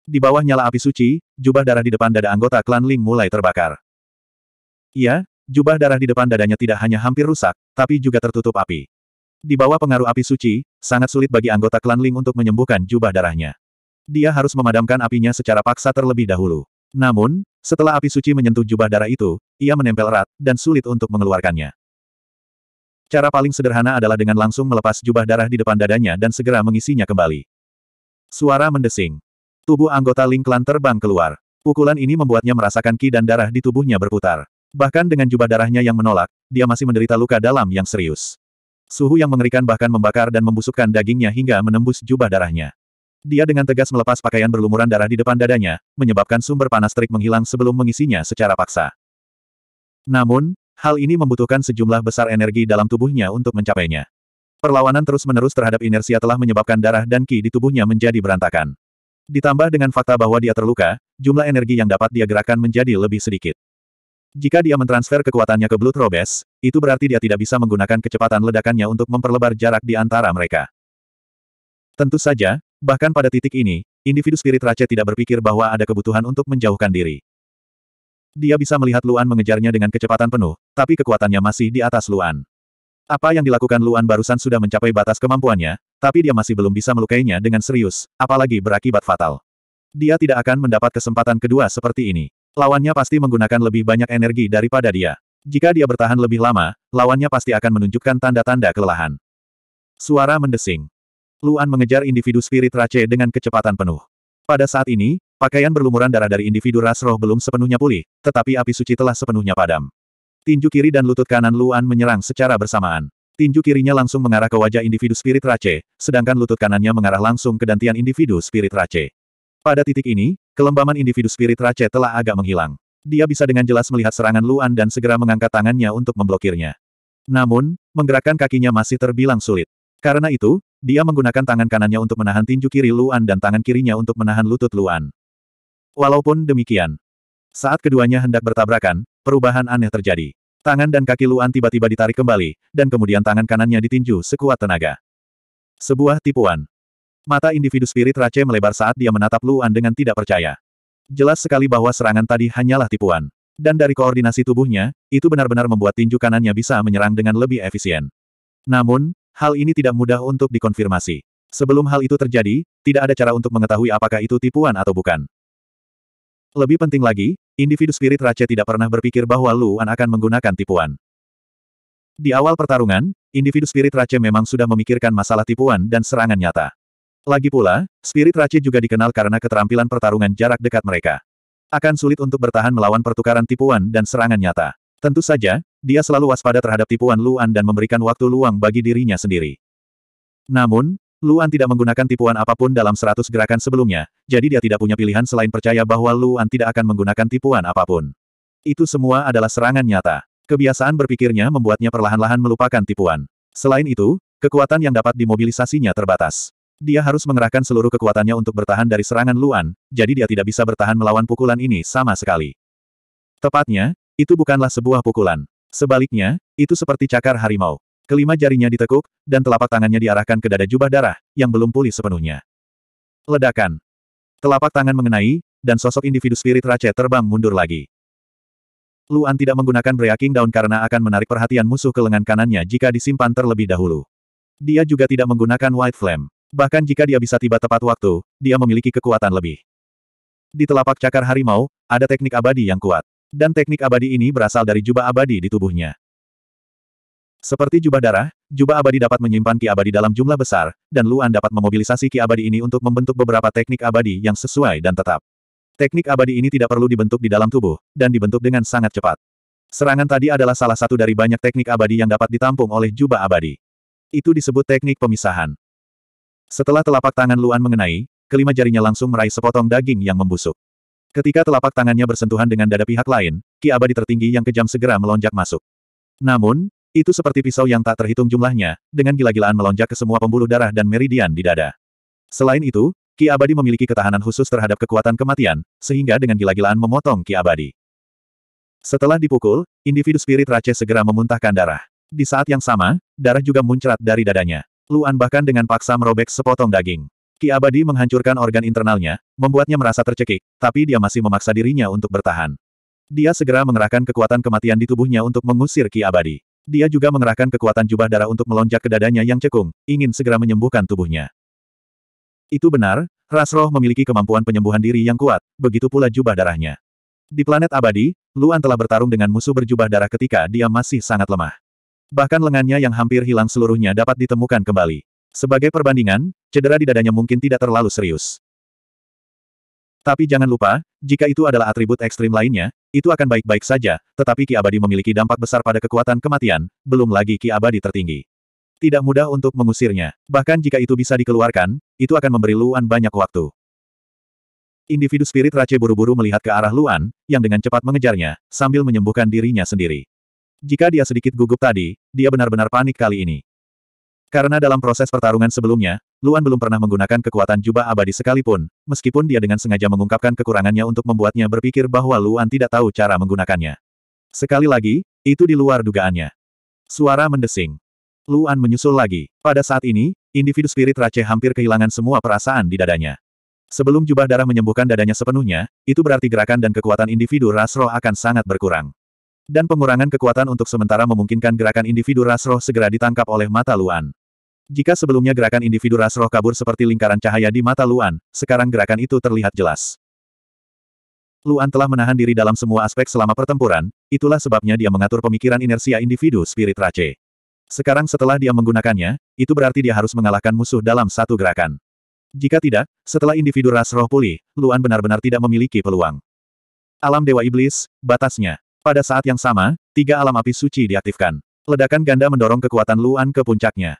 Speaker 1: Di bawah nyala api suci, jubah darah di depan dada anggota klan Ling mulai terbakar. Iya, jubah darah di depan dadanya tidak hanya hampir rusak, tapi juga tertutup api. Di bawah pengaruh api suci, sangat sulit bagi anggota klan Ling untuk menyembuhkan jubah darahnya. Dia harus memadamkan apinya secara paksa terlebih dahulu. Namun, setelah api suci menyentuh jubah darah itu, ia menempel erat, dan sulit untuk mengeluarkannya. Cara paling sederhana adalah dengan langsung melepas jubah darah di depan dadanya dan segera mengisinya kembali. Suara mendesing. Tubuh anggota Ling Klan terbang keluar. Pukulan ini membuatnya merasakan ki dan darah di tubuhnya berputar. Bahkan dengan jubah darahnya yang menolak, dia masih menderita luka dalam yang serius. Suhu yang mengerikan bahkan membakar dan membusukkan dagingnya hingga menembus jubah darahnya. Dia dengan tegas melepas pakaian berlumuran darah di depan dadanya, menyebabkan sumber panas terik menghilang sebelum mengisinya secara paksa. Namun, hal ini membutuhkan sejumlah besar energi dalam tubuhnya untuk mencapainya. Perlawanan terus-menerus terhadap inersia telah menyebabkan darah dan ki di tubuhnya menjadi berantakan. Ditambah dengan fakta bahwa dia terluka, jumlah energi yang dapat dia gerakkan menjadi lebih sedikit. Jika dia mentransfer kekuatannya ke Blood Robes, itu berarti dia tidak bisa menggunakan kecepatan ledakannya untuk memperlebar jarak di antara mereka. Tentu saja, Bahkan pada titik ini, individu spirit race tidak berpikir bahwa ada kebutuhan untuk menjauhkan diri. Dia bisa melihat Luan mengejarnya dengan kecepatan penuh, tapi kekuatannya masih di atas Luan. Apa yang dilakukan Luan barusan sudah mencapai batas kemampuannya, tapi dia masih belum bisa melukainya dengan serius, apalagi berakibat fatal. Dia tidak akan mendapat kesempatan kedua seperti ini. Lawannya pasti menggunakan lebih banyak energi daripada dia. Jika dia bertahan lebih lama, lawannya pasti akan menunjukkan tanda-tanda kelelahan. Suara mendesing. Luan mengejar individu spirit race dengan kecepatan penuh. Pada saat ini, pakaian berlumuran darah dari individu ras roh belum sepenuhnya pulih, tetapi api suci telah sepenuhnya padam. Tinju kiri dan lutut kanan Luan menyerang secara bersamaan. Tinju kirinya langsung mengarah ke wajah individu spirit race, sedangkan lutut kanannya mengarah langsung ke dantian individu spirit race. Pada titik ini, kelembaman individu spirit race telah agak menghilang. Dia bisa dengan jelas melihat serangan Luan dan segera mengangkat tangannya untuk memblokirnya. Namun, menggerakkan kakinya masih terbilang sulit. Karena itu, dia menggunakan tangan kanannya untuk menahan tinju kiri Luan dan tangan kirinya untuk menahan lutut Luan. Walaupun demikian, saat keduanya hendak bertabrakan, perubahan aneh terjadi. Tangan dan kaki Luan tiba-tiba ditarik kembali, dan kemudian tangan kanannya ditinju sekuat tenaga. Sebuah tipuan. Mata individu spirit Rache melebar saat dia menatap Luan dengan tidak percaya. Jelas sekali bahwa serangan tadi hanyalah tipuan. Dan dari koordinasi tubuhnya, itu benar-benar membuat tinju kanannya bisa menyerang dengan lebih efisien. Namun, Hal ini tidak mudah untuk dikonfirmasi. Sebelum hal itu terjadi, tidak ada cara untuk mengetahui apakah itu tipuan atau bukan. Lebih penting lagi, individu spirit Rache tidak pernah berpikir bahwa Luan akan menggunakan tipuan. Di awal pertarungan, individu spirit Rache memang sudah memikirkan masalah tipuan dan serangan nyata. Lagi pula, spirit Rache juga dikenal karena keterampilan pertarungan jarak dekat mereka. Akan sulit untuk bertahan melawan pertukaran tipuan dan serangan nyata. Tentu saja, dia selalu waspada terhadap tipuan Luan dan memberikan waktu luang bagi dirinya sendiri. Namun, Luan tidak menggunakan tipuan apapun dalam seratus gerakan sebelumnya, jadi dia tidak punya pilihan selain percaya bahwa Luan tidak akan menggunakan tipuan apapun. Itu semua adalah serangan nyata. Kebiasaan berpikirnya membuatnya perlahan-lahan melupakan tipuan. Selain itu, kekuatan yang dapat dimobilisasinya terbatas. Dia harus mengerahkan seluruh kekuatannya untuk bertahan dari serangan Luan, jadi dia tidak bisa bertahan melawan pukulan ini sama sekali. Tepatnya, itu bukanlah sebuah pukulan. Sebaliknya, itu seperti cakar harimau. Kelima jarinya ditekuk, dan telapak tangannya diarahkan ke dada jubah darah, yang belum pulih sepenuhnya. Ledakan. Telapak tangan mengenai, dan sosok individu spirit Rache terbang mundur lagi. Luan tidak menggunakan breaking down karena akan menarik perhatian musuh ke lengan kanannya jika disimpan terlebih dahulu. Dia juga tidak menggunakan white flame. Bahkan jika dia bisa tiba tepat waktu, dia memiliki kekuatan lebih. Di telapak cakar harimau, ada teknik abadi yang kuat dan teknik abadi ini berasal dari jubah abadi di tubuhnya. Seperti jubah darah, jubah abadi dapat menyimpan ki abadi dalam jumlah besar, dan Luan dapat memobilisasi ki abadi ini untuk membentuk beberapa teknik abadi yang sesuai dan tetap. Teknik abadi ini tidak perlu dibentuk di dalam tubuh, dan dibentuk dengan sangat cepat. Serangan tadi adalah salah satu dari banyak teknik abadi yang dapat ditampung oleh jubah abadi. Itu disebut teknik pemisahan. Setelah telapak tangan Luan mengenai, kelima jarinya langsung meraih sepotong daging yang membusuk. Ketika telapak tangannya bersentuhan dengan dada pihak lain, Ki Abadi tertinggi yang kejam segera melonjak masuk. Namun, itu seperti pisau yang tak terhitung jumlahnya, dengan gila-gilaan melonjak ke semua pembuluh darah dan meridian di dada. Selain itu, Ki Abadi memiliki ketahanan khusus terhadap kekuatan kematian, sehingga dengan gila-gilaan memotong Ki Abadi. Setelah dipukul, individu spirit Rache segera memuntahkan darah. Di saat yang sama, darah juga muncrat dari dadanya. Luan bahkan dengan paksa merobek sepotong daging. Ki Abadi menghancurkan organ internalnya, membuatnya merasa tercekik, tapi dia masih memaksa dirinya untuk bertahan. Dia segera mengerahkan kekuatan kematian di tubuhnya untuk mengusir Ki Abadi. Dia juga mengerahkan kekuatan jubah darah untuk melonjak ke dadanya yang cekung, ingin segera menyembuhkan tubuhnya. Itu benar, ras roh memiliki kemampuan penyembuhan diri yang kuat, begitu pula jubah darahnya. Di planet abadi, Luan telah bertarung dengan musuh berjubah darah ketika dia masih sangat lemah. Bahkan lengannya yang hampir hilang seluruhnya dapat ditemukan kembali. Sebagai perbandingan, cedera di dadanya mungkin tidak terlalu serius. Tapi jangan lupa, jika itu adalah atribut ekstrim lainnya, itu akan baik-baik saja, tetapi Ki Abadi memiliki dampak besar pada kekuatan kematian, belum lagi Ki Abadi tertinggi. Tidak mudah untuk mengusirnya. Bahkan jika itu bisa dikeluarkan, itu akan memberi Luan banyak waktu. Individu spirit Rache buru-buru melihat ke arah Luan, yang dengan cepat mengejarnya, sambil menyembuhkan dirinya sendiri. Jika dia sedikit gugup tadi, dia benar-benar panik kali ini. Karena dalam proses pertarungan sebelumnya, Luan belum pernah menggunakan kekuatan jubah abadi sekalipun, meskipun dia dengan sengaja mengungkapkan kekurangannya untuk membuatnya berpikir bahwa Luan tidak tahu cara menggunakannya. Sekali lagi, itu di luar dugaannya. Suara mendesing. Luan menyusul lagi. Pada saat ini, individu spirit Rache hampir kehilangan semua perasaan di dadanya. Sebelum jubah darah menyembuhkan dadanya sepenuhnya, itu berarti gerakan dan kekuatan individu Rasro akan sangat berkurang. Dan pengurangan kekuatan untuk sementara memungkinkan gerakan individu rasroh segera ditangkap oleh mata Luan. Jika sebelumnya gerakan individu rasroh kabur seperti lingkaran cahaya di mata Luan, sekarang gerakan itu terlihat jelas. Luan telah menahan diri dalam semua aspek selama pertempuran, itulah sebabnya dia mengatur pemikiran inersia individu spirit race. Sekarang setelah dia menggunakannya, itu berarti dia harus mengalahkan musuh dalam satu gerakan. Jika tidak, setelah individu rasroh pulih, Luan benar-benar tidak memiliki peluang. Alam Dewa Iblis, batasnya. Pada saat yang sama, tiga alam api suci diaktifkan. Ledakan ganda mendorong kekuatan Luan ke puncaknya.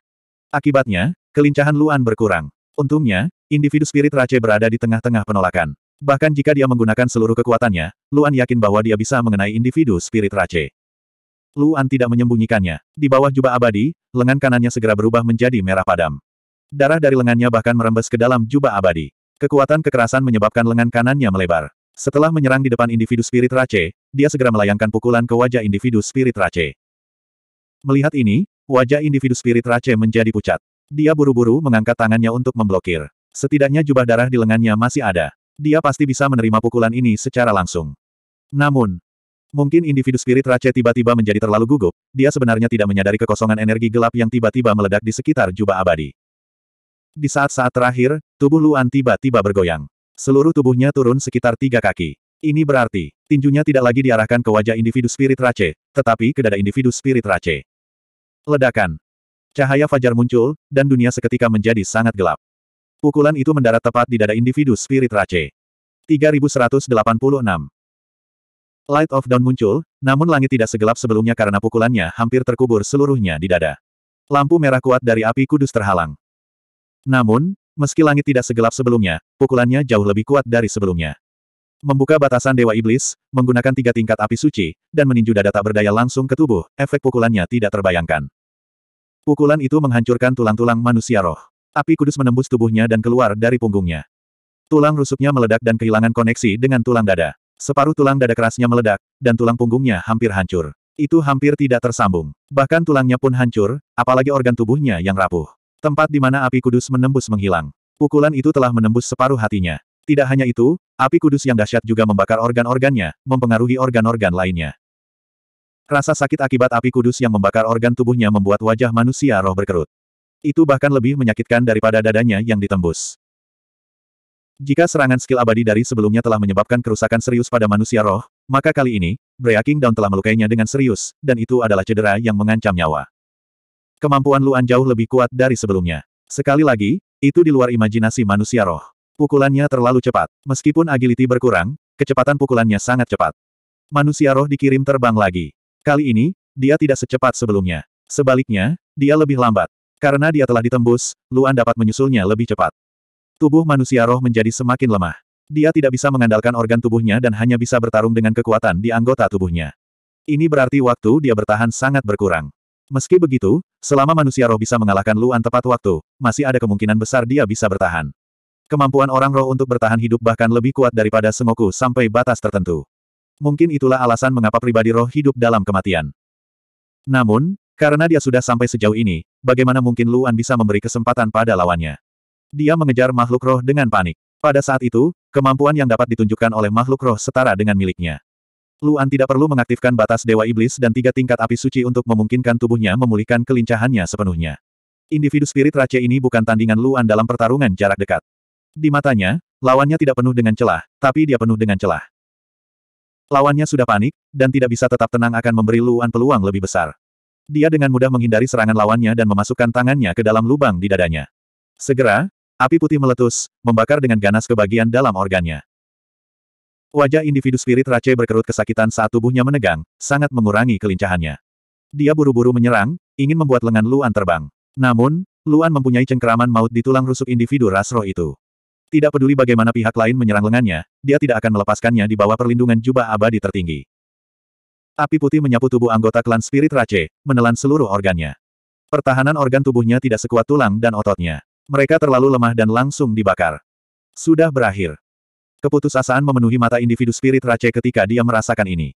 Speaker 1: Akibatnya, kelincahan Luan berkurang. Untungnya, individu spirit Rache berada di tengah-tengah penolakan. Bahkan jika dia menggunakan seluruh kekuatannya, Luan yakin bahwa dia bisa mengenai individu spirit Rache. Luan tidak menyembunyikannya. Di bawah jubah abadi, lengan kanannya segera berubah menjadi merah padam. Darah dari lengannya bahkan merembes ke dalam jubah abadi. Kekuatan kekerasan menyebabkan lengan kanannya melebar. Setelah menyerang di depan individu spirit race, dia segera melayangkan pukulan ke wajah individu spirit race. Melihat ini, wajah individu spirit race menjadi pucat. Dia buru-buru mengangkat tangannya untuk memblokir. Setidaknya jubah darah di lengannya masih ada. Dia pasti bisa menerima pukulan ini secara langsung. Namun, mungkin individu spirit race tiba-tiba menjadi terlalu gugup, dia sebenarnya tidak menyadari kekosongan energi gelap yang tiba-tiba meledak di sekitar jubah abadi. Di saat-saat terakhir, tubuh Luan tiba-tiba bergoyang. Seluruh tubuhnya turun sekitar tiga kaki. Ini berarti, tinjunya tidak lagi diarahkan ke wajah individu spirit race, tetapi ke dada individu spirit race. Ledakan. Cahaya fajar muncul, dan dunia seketika menjadi sangat gelap. Pukulan itu mendarat tepat di dada individu spirit race. 3186. Light of Dawn muncul, namun langit tidak segelap sebelumnya karena pukulannya hampir terkubur seluruhnya di dada. Lampu merah kuat dari api kudus terhalang. Namun, Meski langit tidak segelap sebelumnya, pukulannya jauh lebih kuat dari sebelumnya. Membuka batasan Dewa Iblis, menggunakan tiga tingkat api suci, dan meninju dada tak berdaya langsung ke tubuh, efek pukulannya tidak terbayangkan. Pukulan itu menghancurkan tulang-tulang manusia roh. Api kudus menembus tubuhnya dan keluar dari punggungnya. Tulang rusuknya meledak dan kehilangan koneksi dengan tulang dada. Separuh tulang dada kerasnya meledak, dan tulang punggungnya hampir hancur. Itu hampir tidak tersambung. Bahkan tulangnya pun hancur, apalagi organ tubuhnya yang rapuh. Tempat di mana api kudus menembus menghilang. Pukulan itu telah menembus separuh hatinya. Tidak hanya itu, api kudus yang dahsyat juga membakar organ-organnya, mempengaruhi organ-organ lainnya. Rasa sakit akibat api kudus yang membakar organ tubuhnya membuat wajah manusia roh berkerut. Itu bahkan lebih menyakitkan daripada dadanya yang ditembus. Jika serangan skill abadi dari sebelumnya telah menyebabkan kerusakan serius pada manusia roh, maka kali ini, Breaking Down telah melukainya dengan serius, dan itu adalah cedera yang mengancam nyawa. Kemampuan Luan jauh lebih kuat dari sebelumnya. Sekali lagi, itu di luar imajinasi manusia roh. Pukulannya terlalu cepat. Meskipun agility berkurang, kecepatan pukulannya sangat cepat. Manusia roh dikirim terbang lagi. Kali ini, dia tidak secepat sebelumnya. Sebaliknya, dia lebih lambat. Karena dia telah ditembus, Luan dapat menyusulnya lebih cepat. Tubuh manusia roh menjadi semakin lemah. Dia tidak bisa mengandalkan organ tubuhnya dan hanya bisa bertarung dengan kekuatan di anggota tubuhnya. Ini berarti waktu dia bertahan sangat berkurang. Meski begitu, selama manusia roh bisa mengalahkan Luan tepat waktu, masih ada kemungkinan besar dia bisa bertahan. Kemampuan orang roh untuk bertahan hidup bahkan lebih kuat daripada Sengoku sampai batas tertentu. Mungkin itulah alasan mengapa pribadi roh hidup dalam kematian. Namun, karena dia sudah sampai sejauh ini, bagaimana mungkin Luan bisa memberi kesempatan pada lawannya? Dia mengejar makhluk roh dengan panik. Pada saat itu, kemampuan yang dapat ditunjukkan oleh makhluk roh setara dengan miliknya. Luan tidak perlu mengaktifkan batas Dewa Iblis dan tiga tingkat api suci untuk memungkinkan tubuhnya memulihkan kelincahannya sepenuhnya. Individu spirit race ini bukan tandingan Luan dalam pertarungan jarak dekat. Di matanya, lawannya tidak penuh dengan celah, tapi dia penuh dengan celah. Lawannya sudah panik, dan tidak bisa tetap tenang akan memberi Luan peluang lebih besar. Dia dengan mudah menghindari serangan lawannya dan memasukkan tangannya ke dalam lubang di dadanya. Segera, Api putih meletus, membakar dengan ganas ke bagian dalam organnya. Wajah individu spirit Rache berkerut kesakitan saat tubuhnya menegang, sangat mengurangi kelincahannya. Dia buru-buru menyerang, ingin membuat lengan Luan terbang. Namun, Luan mempunyai cengkeraman maut di tulang rusuk individu rasroh itu. Tidak peduli bagaimana pihak lain menyerang lengannya, dia tidak akan melepaskannya di bawah perlindungan jubah abadi tertinggi. Api putih menyapu tubuh anggota klan Spirit Rache, menelan seluruh organnya. Pertahanan organ tubuhnya tidak sekuat tulang dan ototnya. Mereka terlalu lemah dan langsung dibakar. Sudah berakhir. Keputusasaan memenuhi mata individu spirit Rache ketika dia merasakan ini.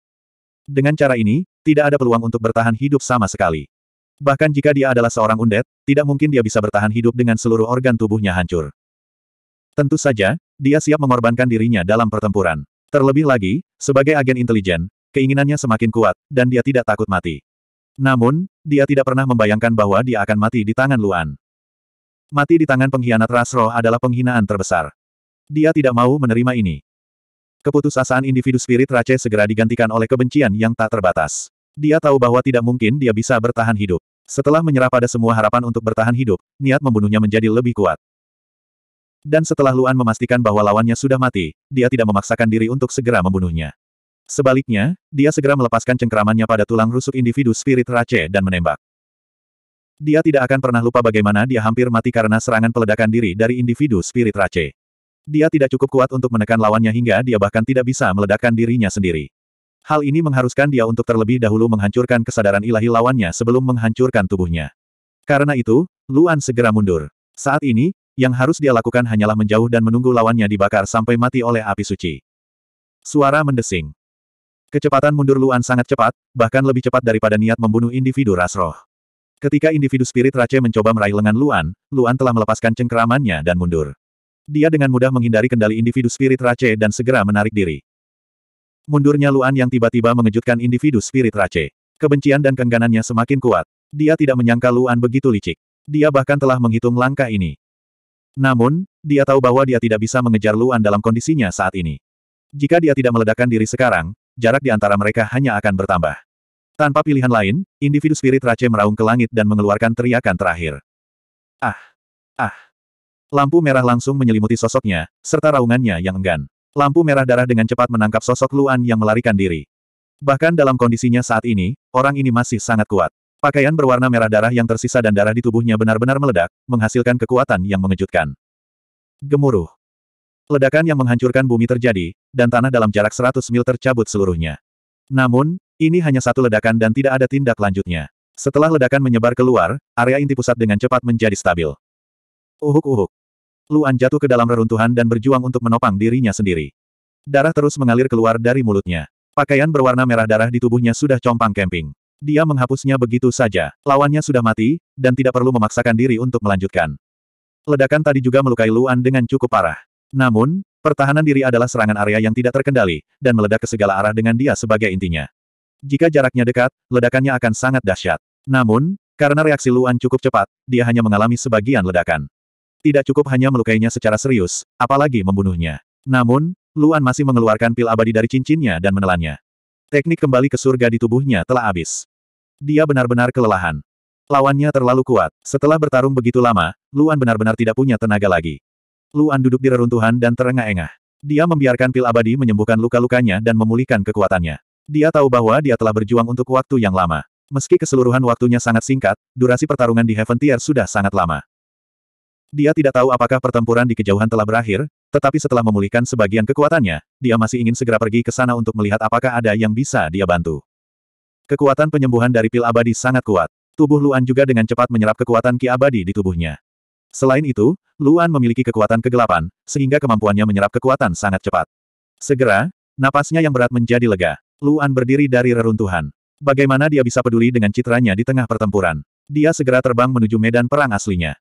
Speaker 1: Dengan cara ini, tidak ada peluang untuk bertahan hidup sama sekali. Bahkan jika dia adalah seorang undet, tidak mungkin dia bisa bertahan hidup dengan seluruh organ tubuhnya hancur. Tentu saja, dia siap mengorbankan dirinya dalam pertempuran. Terlebih lagi, sebagai agen intelijen, keinginannya semakin kuat, dan dia tidak takut mati. Namun, dia tidak pernah membayangkan bahwa dia akan mati di tangan Luan. Mati di tangan pengkhianat Rasro adalah penghinaan terbesar. Dia tidak mau menerima ini. Keputusasaan individu spirit Rache segera digantikan oleh kebencian yang tak terbatas. Dia tahu bahwa tidak mungkin dia bisa bertahan hidup. Setelah menyerah pada semua harapan untuk bertahan hidup, niat membunuhnya menjadi lebih kuat. Dan setelah Luan memastikan bahwa lawannya sudah mati, dia tidak memaksakan diri untuk segera membunuhnya. Sebaliknya, dia segera melepaskan cengkeramannya pada tulang rusuk individu spirit Rache dan menembak. Dia tidak akan pernah lupa bagaimana dia hampir mati karena serangan peledakan diri dari individu spirit Rache. Dia tidak cukup kuat untuk menekan lawannya hingga dia bahkan tidak bisa meledakkan dirinya sendiri. Hal ini mengharuskan dia untuk terlebih dahulu menghancurkan kesadaran ilahi lawannya sebelum menghancurkan tubuhnya. Karena itu, Luan segera mundur. Saat ini, yang harus dia lakukan hanyalah menjauh dan menunggu lawannya dibakar sampai mati oleh api suci. Suara mendesing. Kecepatan mundur Luan sangat cepat, bahkan lebih cepat daripada niat membunuh individu ras roh. Ketika individu spirit Rache mencoba meraih lengan Luan, Luan telah melepaskan cengkeramannya dan mundur. Dia dengan mudah menghindari kendali individu spirit race dan segera menarik diri. Mundurnya Luan yang tiba-tiba mengejutkan individu spirit race. Kebencian dan kengganannya semakin kuat. Dia tidak menyangka Luan begitu licik. Dia bahkan telah menghitung langkah ini. Namun, dia tahu bahwa dia tidak bisa mengejar Luan dalam kondisinya saat ini. Jika dia tidak meledakkan diri sekarang, jarak di antara mereka hanya akan bertambah. Tanpa pilihan lain, individu spirit race meraung ke langit dan mengeluarkan teriakan terakhir. Ah! Ah! Lampu merah langsung menyelimuti sosoknya, serta raungannya yang enggan. Lampu merah darah dengan cepat menangkap sosok Luan yang melarikan diri. Bahkan dalam kondisinya saat ini, orang ini masih sangat kuat. Pakaian berwarna merah darah yang tersisa dan darah di tubuhnya benar-benar meledak, menghasilkan kekuatan yang mengejutkan. Gemuruh. Ledakan yang menghancurkan bumi terjadi, dan tanah dalam jarak 100 mil tercabut seluruhnya. Namun, ini hanya satu ledakan dan tidak ada tindak lanjutnya. Setelah ledakan menyebar keluar, area inti pusat dengan cepat menjadi stabil. Uhuk-uhuk. Luan jatuh ke dalam reruntuhan dan berjuang untuk menopang dirinya sendiri. Darah terus mengalir keluar dari mulutnya. Pakaian berwarna merah darah di tubuhnya sudah compang kemping. Dia menghapusnya begitu saja. Lawannya sudah mati, dan tidak perlu memaksakan diri untuk melanjutkan. Ledakan tadi juga melukai Luan dengan cukup parah. Namun, pertahanan diri adalah serangan area yang tidak terkendali, dan meledak ke segala arah dengan dia sebagai intinya. Jika jaraknya dekat, ledakannya akan sangat dahsyat. Namun, karena reaksi Luan cukup cepat, dia hanya mengalami sebagian ledakan. Tidak cukup hanya melukainya secara serius, apalagi membunuhnya. Namun, Luan masih mengeluarkan pil abadi dari cincinnya dan menelannya. Teknik kembali ke surga di tubuhnya telah habis. Dia benar-benar kelelahan. Lawannya terlalu kuat. Setelah bertarung begitu lama, Luan benar-benar tidak punya tenaga lagi. Luan duduk di reruntuhan dan terengah-engah. Dia membiarkan pil abadi menyembuhkan luka-lukanya dan memulihkan kekuatannya. Dia tahu bahwa dia telah berjuang untuk waktu yang lama. Meski keseluruhan waktunya sangat singkat, durasi pertarungan di Heaven Tier sudah sangat lama. Dia tidak tahu apakah pertempuran di kejauhan telah berakhir, tetapi setelah memulihkan sebagian kekuatannya, dia masih ingin segera pergi ke sana untuk melihat apakah ada yang bisa dia bantu. Kekuatan penyembuhan dari pil abadi sangat kuat. Tubuh Luan juga dengan cepat menyerap kekuatan ki abadi di tubuhnya. Selain itu, Luan memiliki kekuatan kegelapan, sehingga kemampuannya menyerap kekuatan sangat cepat. Segera, napasnya yang berat menjadi lega. Luan berdiri dari reruntuhan. Bagaimana dia bisa peduli dengan citranya di tengah pertempuran? Dia segera terbang menuju medan perang aslinya.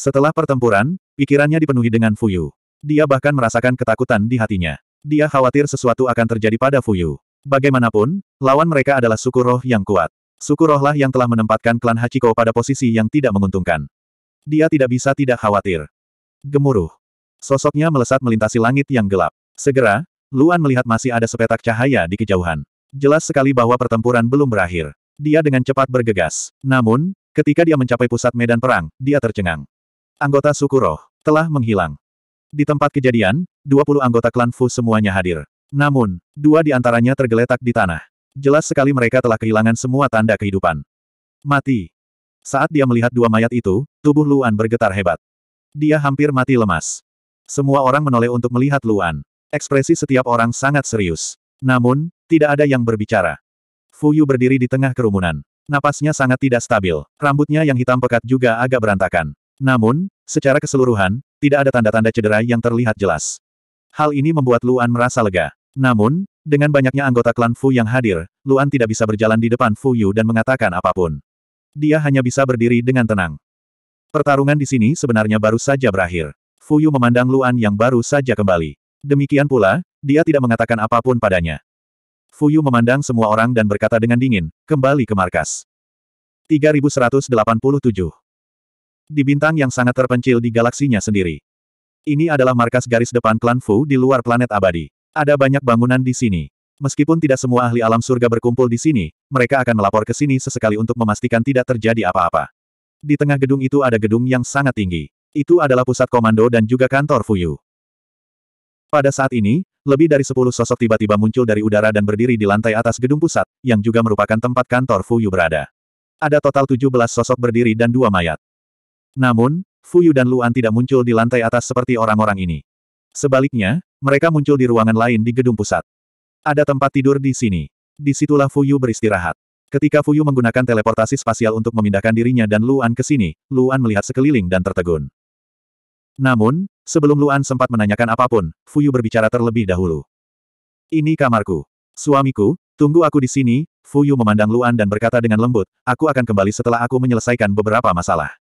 Speaker 1: Setelah pertempuran, pikirannya dipenuhi dengan Fuyu. Dia bahkan merasakan ketakutan di hatinya. Dia khawatir sesuatu akan terjadi pada Fuyu. Bagaimanapun, lawan mereka adalah suku roh yang kuat. Suku rohlah yang telah menempatkan klan Hachiko pada posisi yang tidak menguntungkan. Dia tidak bisa tidak khawatir. Gemuruh. Sosoknya melesat melintasi langit yang gelap. Segera, Luan melihat masih ada sepetak cahaya di kejauhan. Jelas sekali bahwa pertempuran belum berakhir. Dia dengan cepat bergegas. Namun, ketika dia mencapai pusat medan perang, dia tercengang. Anggota suku roh telah menghilang. Di tempat kejadian, 20 anggota klan Fu semuanya hadir. Namun, dua di antaranya tergeletak di tanah. Jelas sekali mereka telah kehilangan semua tanda kehidupan. Mati. Saat dia melihat dua mayat itu, tubuh Luan bergetar hebat. Dia hampir mati lemas. Semua orang menoleh untuk melihat Luan. Ekspresi setiap orang sangat serius. Namun, tidak ada yang berbicara. Fu Yu berdiri di tengah kerumunan. Napasnya sangat tidak stabil. Rambutnya yang hitam pekat juga agak berantakan. Namun, secara keseluruhan, tidak ada tanda-tanda cedera yang terlihat jelas. Hal ini membuat Luan merasa lega. Namun, dengan banyaknya anggota klan Fu yang hadir, Luan tidak bisa berjalan di depan Fu Yu dan mengatakan apapun. Dia hanya bisa berdiri dengan tenang. Pertarungan di sini sebenarnya baru saja berakhir. Fu Yu memandang Luan yang baru saja kembali. Demikian pula, dia tidak mengatakan apapun padanya. Fu Yu memandang semua orang dan berkata dengan dingin, kembali ke markas. 3187 di bintang yang sangat terpencil di galaksinya sendiri. Ini adalah markas garis depan klan Fu di luar planet abadi. Ada banyak bangunan di sini. Meskipun tidak semua ahli alam surga berkumpul di sini, mereka akan melapor ke sini sesekali untuk memastikan tidak terjadi apa-apa. Di tengah gedung itu ada gedung yang sangat tinggi. Itu adalah pusat komando dan juga kantor Fuyu. Pada saat ini, lebih dari sepuluh sosok tiba-tiba muncul dari udara dan berdiri di lantai atas gedung pusat, yang juga merupakan tempat kantor Fuyu berada. Ada total 17 sosok berdiri dan dua mayat. Namun, Fuyu dan Luan tidak muncul di lantai atas seperti orang-orang ini. Sebaliknya, mereka muncul di ruangan lain di gedung pusat. Ada tempat tidur di sini. Disitulah Fuyu beristirahat. Ketika Fuyu menggunakan teleportasi spasial untuk memindahkan dirinya dan Luan ke sini, Luan melihat sekeliling dan tertegun. Namun, sebelum Luan sempat menanyakan apapun, Fuyu berbicara terlebih dahulu. Ini kamarku. Suamiku, tunggu aku di sini, Fuyu memandang Luan dan berkata dengan lembut, aku akan kembali setelah aku menyelesaikan beberapa masalah.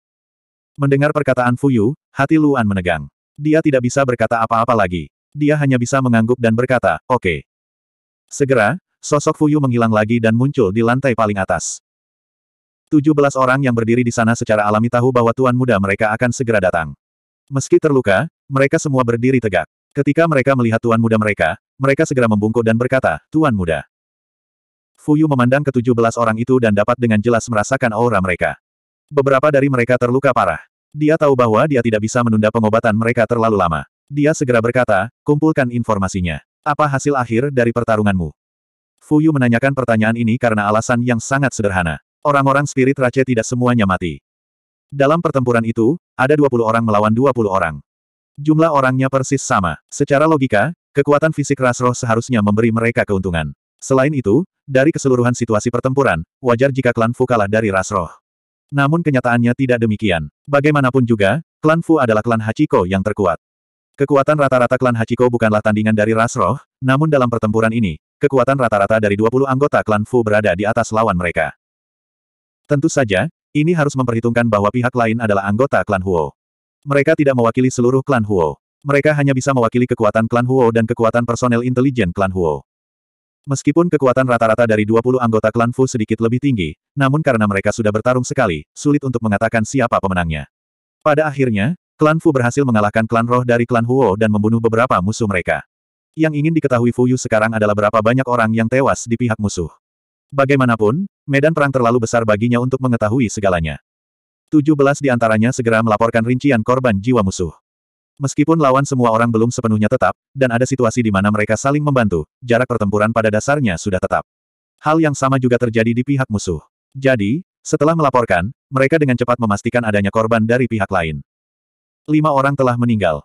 Speaker 1: Mendengar perkataan Fuyu, hati Luan menegang. Dia tidak bisa berkata apa-apa lagi. Dia hanya bisa mengangguk dan berkata, oke. Okay. Segera, sosok Fuyu menghilang lagi dan muncul di lantai paling atas. 17 orang yang berdiri di sana secara alami tahu bahwa tuan muda mereka akan segera datang. Meski terluka, mereka semua berdiri tegak. Ketika mereka melihat tuan muda mereka, mereka segera membungkuk dan berkata, Tuan muda. Fuyu memandang ke-17 orang itu dan dapat dengan jelas merasakan aura mereka. Beberapa dari mereka terluka parah. Dia tahu bahwa dia tidak bisa menunda pengobatan mereka terlalu lama. Dia segera berkata, kumpulkan informasinya. Apa hasil akhir dari pertarunganmu? Fu Yu menanyakan pertanyaan ini karena alasan yang sangat sederhana. Orang-orang spirit race tidak semuanya mati. Dalam pertempuran itu, ada 20 orang melawan 20 orang. Jumlah orangnya persis sama. Secara logika, kekuatan fisik ras roh seharusnya memberi mereka keuntungan. Selain itu, dari keseluruhan situasi pertempuran, wajar jika klan Fu kalah dari ras roh. Namun kenyataannya tidak demikian. Bagaimanapun juga, klan Fu adalah klan Hachiko yang terkuat. Kekuatan rata-rata klan Hachiko bukanlah tandingan dari ras roh, namun dalam pertempuran ini, kekuatan rata-rata dari 20 anggota klan Fu berada di atas lawan mereka. Tentu saja, ini harus memperhitungkan bahwa pihak lain adalah anggota klan Huo. Mereka tidak mewakili seluruh klan Huo. Mereka hanya bisa mewakili kekuatan klan Huo dan kekuatan personel intelijen klan Huo. Meskipun kekuatan rata-rata dari 20 anggota klan Fu sedikit lebih tinggi, namun karena mereka sudah bertarung sekali, sulit untuk mengatakan siapa pemenangnya. Pada akhirnya, klan Fu berhasil mengalahkan klan roh dari klan Huo dan membunuh beberapa musuh mereka. Yang ingin diketahui Fu Yu sekarang adalah berapa banyak orang yang tewas di pihak musuh. Bagaimanapun, medan perang terlalu besar baginya untuk mengetahui segalanya. 17 di antaranya segera melaporkan rincian korban jiwa musuh. Meskipun lawan semua orang belum sepenuhnya tetap, dan ada situasi di mana mereka saling membantu, jarak pertempuran pada dasarnya sudah tetap. Hal yang sama juga terjadi di pihak musuh. Jadi, setelah melaporkan, mereka dengan cepat memastikan adanya korban dari pihak lain. Lima orang telah meninggal.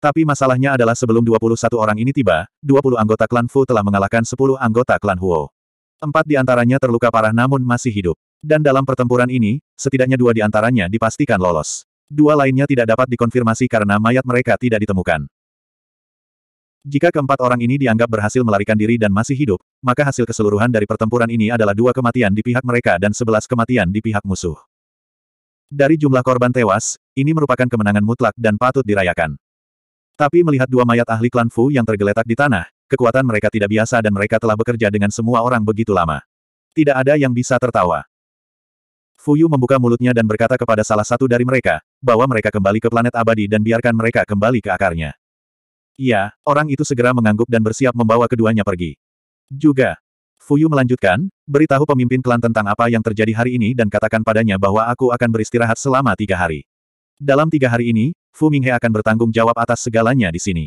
Speaker 1: Tapi masalahnya adalah sebelum 21 orang ini tiba, 20 anggota klan Fu telah mengalahkan 10 anggota klan Huo. Empat di antaranya terluka parah namun masih hidup. Dan dalam pertempuran ini, setidaknya dua di antaranya dipastikan lolos. Dua lainnya tidak dapat dikonfirmasi karena mayat mereka tidak ditemukan. Jika keempat orang ini dianggap berhasil melarikan diri dan masih hidup, maka hasil keseluruhan dari pertempuran ini adalah dua kematian di pihak mereka dan sebelas kematian di pihak musuh. Dari jumlah korban tewas, ini merupakan kemenangan mutlak dan patut dirayakan. Tapi melihat dua mayat ahli klan Fu yang tergeletak di tanah, kekuatan mereka tidak biasa dan mereka telah bekerja dengan semua orang begitu lama. Tidak ada yang bisa tertawa. Fuyu membuka mulutnya dan berkata kepada salah satu dari mereka, bahwa mereka kembali ke planet abadi dan biarkan mereka kembali ke akarnya. Iya, orang itu segera mengangguk dan bersiap membawa keduanya pergi. Juga, Fuyu melanjutkan, beritahu pemimpin klan tentang apa yang terjadi hari ini dan katakan padanya bahwa aku akan beristirahat selama tiga hari. Dalam tiga hari ini, Fu Minghe akan bertanggung jawab atas segalanya di sini.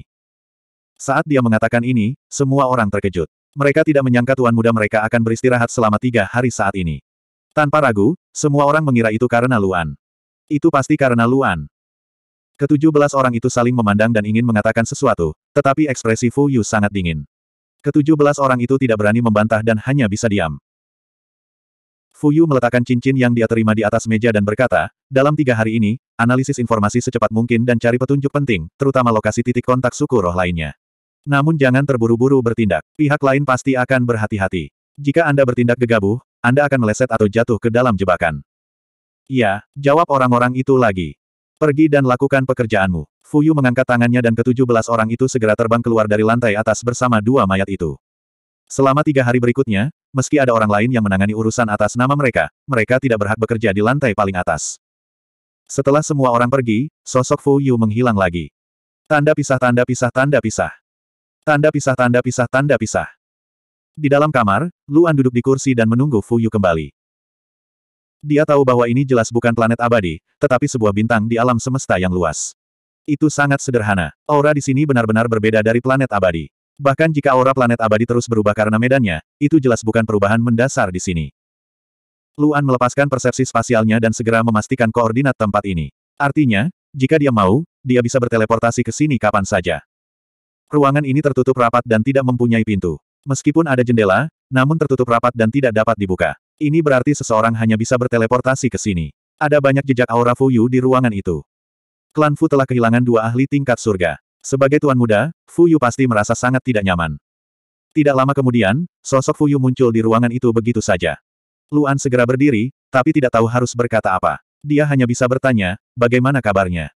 Speaker 1: Saat dia mengatakan ini, semua orang terkejut. Mereka tidak menyangka tuan muda mereka akan beristirahat selama tiga hari saat ini. Tanpa ragu, semua orang mengira itu karena Luan. Itu pasti karena Luan. Ketujuh belas orang itu saling memandang dan ingin mengatakan sesuatu, tetapi ekspresi Fu Yu sangat dingin. Ketujuh belas orang itu tidak berani membantah dan hanya bisa diam. Fu Yu meletakkan cincin yang dia terima di atas meja dan berkata, dalam tiga hari ini, analisis informasi secepat mungkin dan cari petunjuk penting, terutama lokasi titik kontak suku roh lainnya. Namun jangan terburu-buru bertindak, pihak lain pasti akan berhati-hati. Jika Anda bertindak gegabah, anda akan meleset atau jatuh ke dalam jebakan. Ya, jawab orang-orang itu lagi. Pergi dan lakukan pekerjaanmu. Fuyu mengangkat tangannya dan ketujuh belas orang itu segera terbang keluar dari lantai atas bersama dua mayat itu. Selama tiga hari berikutnya, meski ada orang lain yang menangani urusan atas nama mereka, mereka tidak berhak bekerja di lantai paling atas. Setelah semua orang pergi, sosok Fuyu menghilang lagi. Tanda pisah tanda pisah tanda pisah. Tanda pisah tanda pisah tanda pisah. Di dalam kamar, Luan duduk di kursi dan menunggu Fu Yu kembali. Dia tahu bahwa ini jelas bukan planet abadi, tetapi sebuah bintang di alam semesta yang luas. Itu sangat sederhana. Aura di sini benar-benar berbeda dari planet abadi. Bahkan jika aura planet abadi terus berubah karena medannya, itu jelas bukan perubahan mendasar di sini. Luan melepaskan persepsi spasialnya dan segera memastikan koordinat tempat ini. Artinya, jika dia mau, dia bisa berteleportasi ke sini kapan saja. Ruangan ini tertutup rapat dan tidak mempunyai pintu. Meskipun ada jendela, namun tertutup rapat dan tidak dapat dibuka. Ini berarti seseorang hanya bisa berteleportasi ke sini. Ada banyak jejak aura Fuyu di ruangan itu. Klan Fu telah kehilangan dua ahli tingkat surga. Sebagai tuan muda, Fuyu pasti merasa sangat tidak nyaman. Tidak lama kemudian, sosok Fuyu muncul di ruangan itu begitu saja. Luan segera berdiri, tapi tidak tahu harus berkata apa. Dia hanya bisa bertanya, bagaimana kabarnya?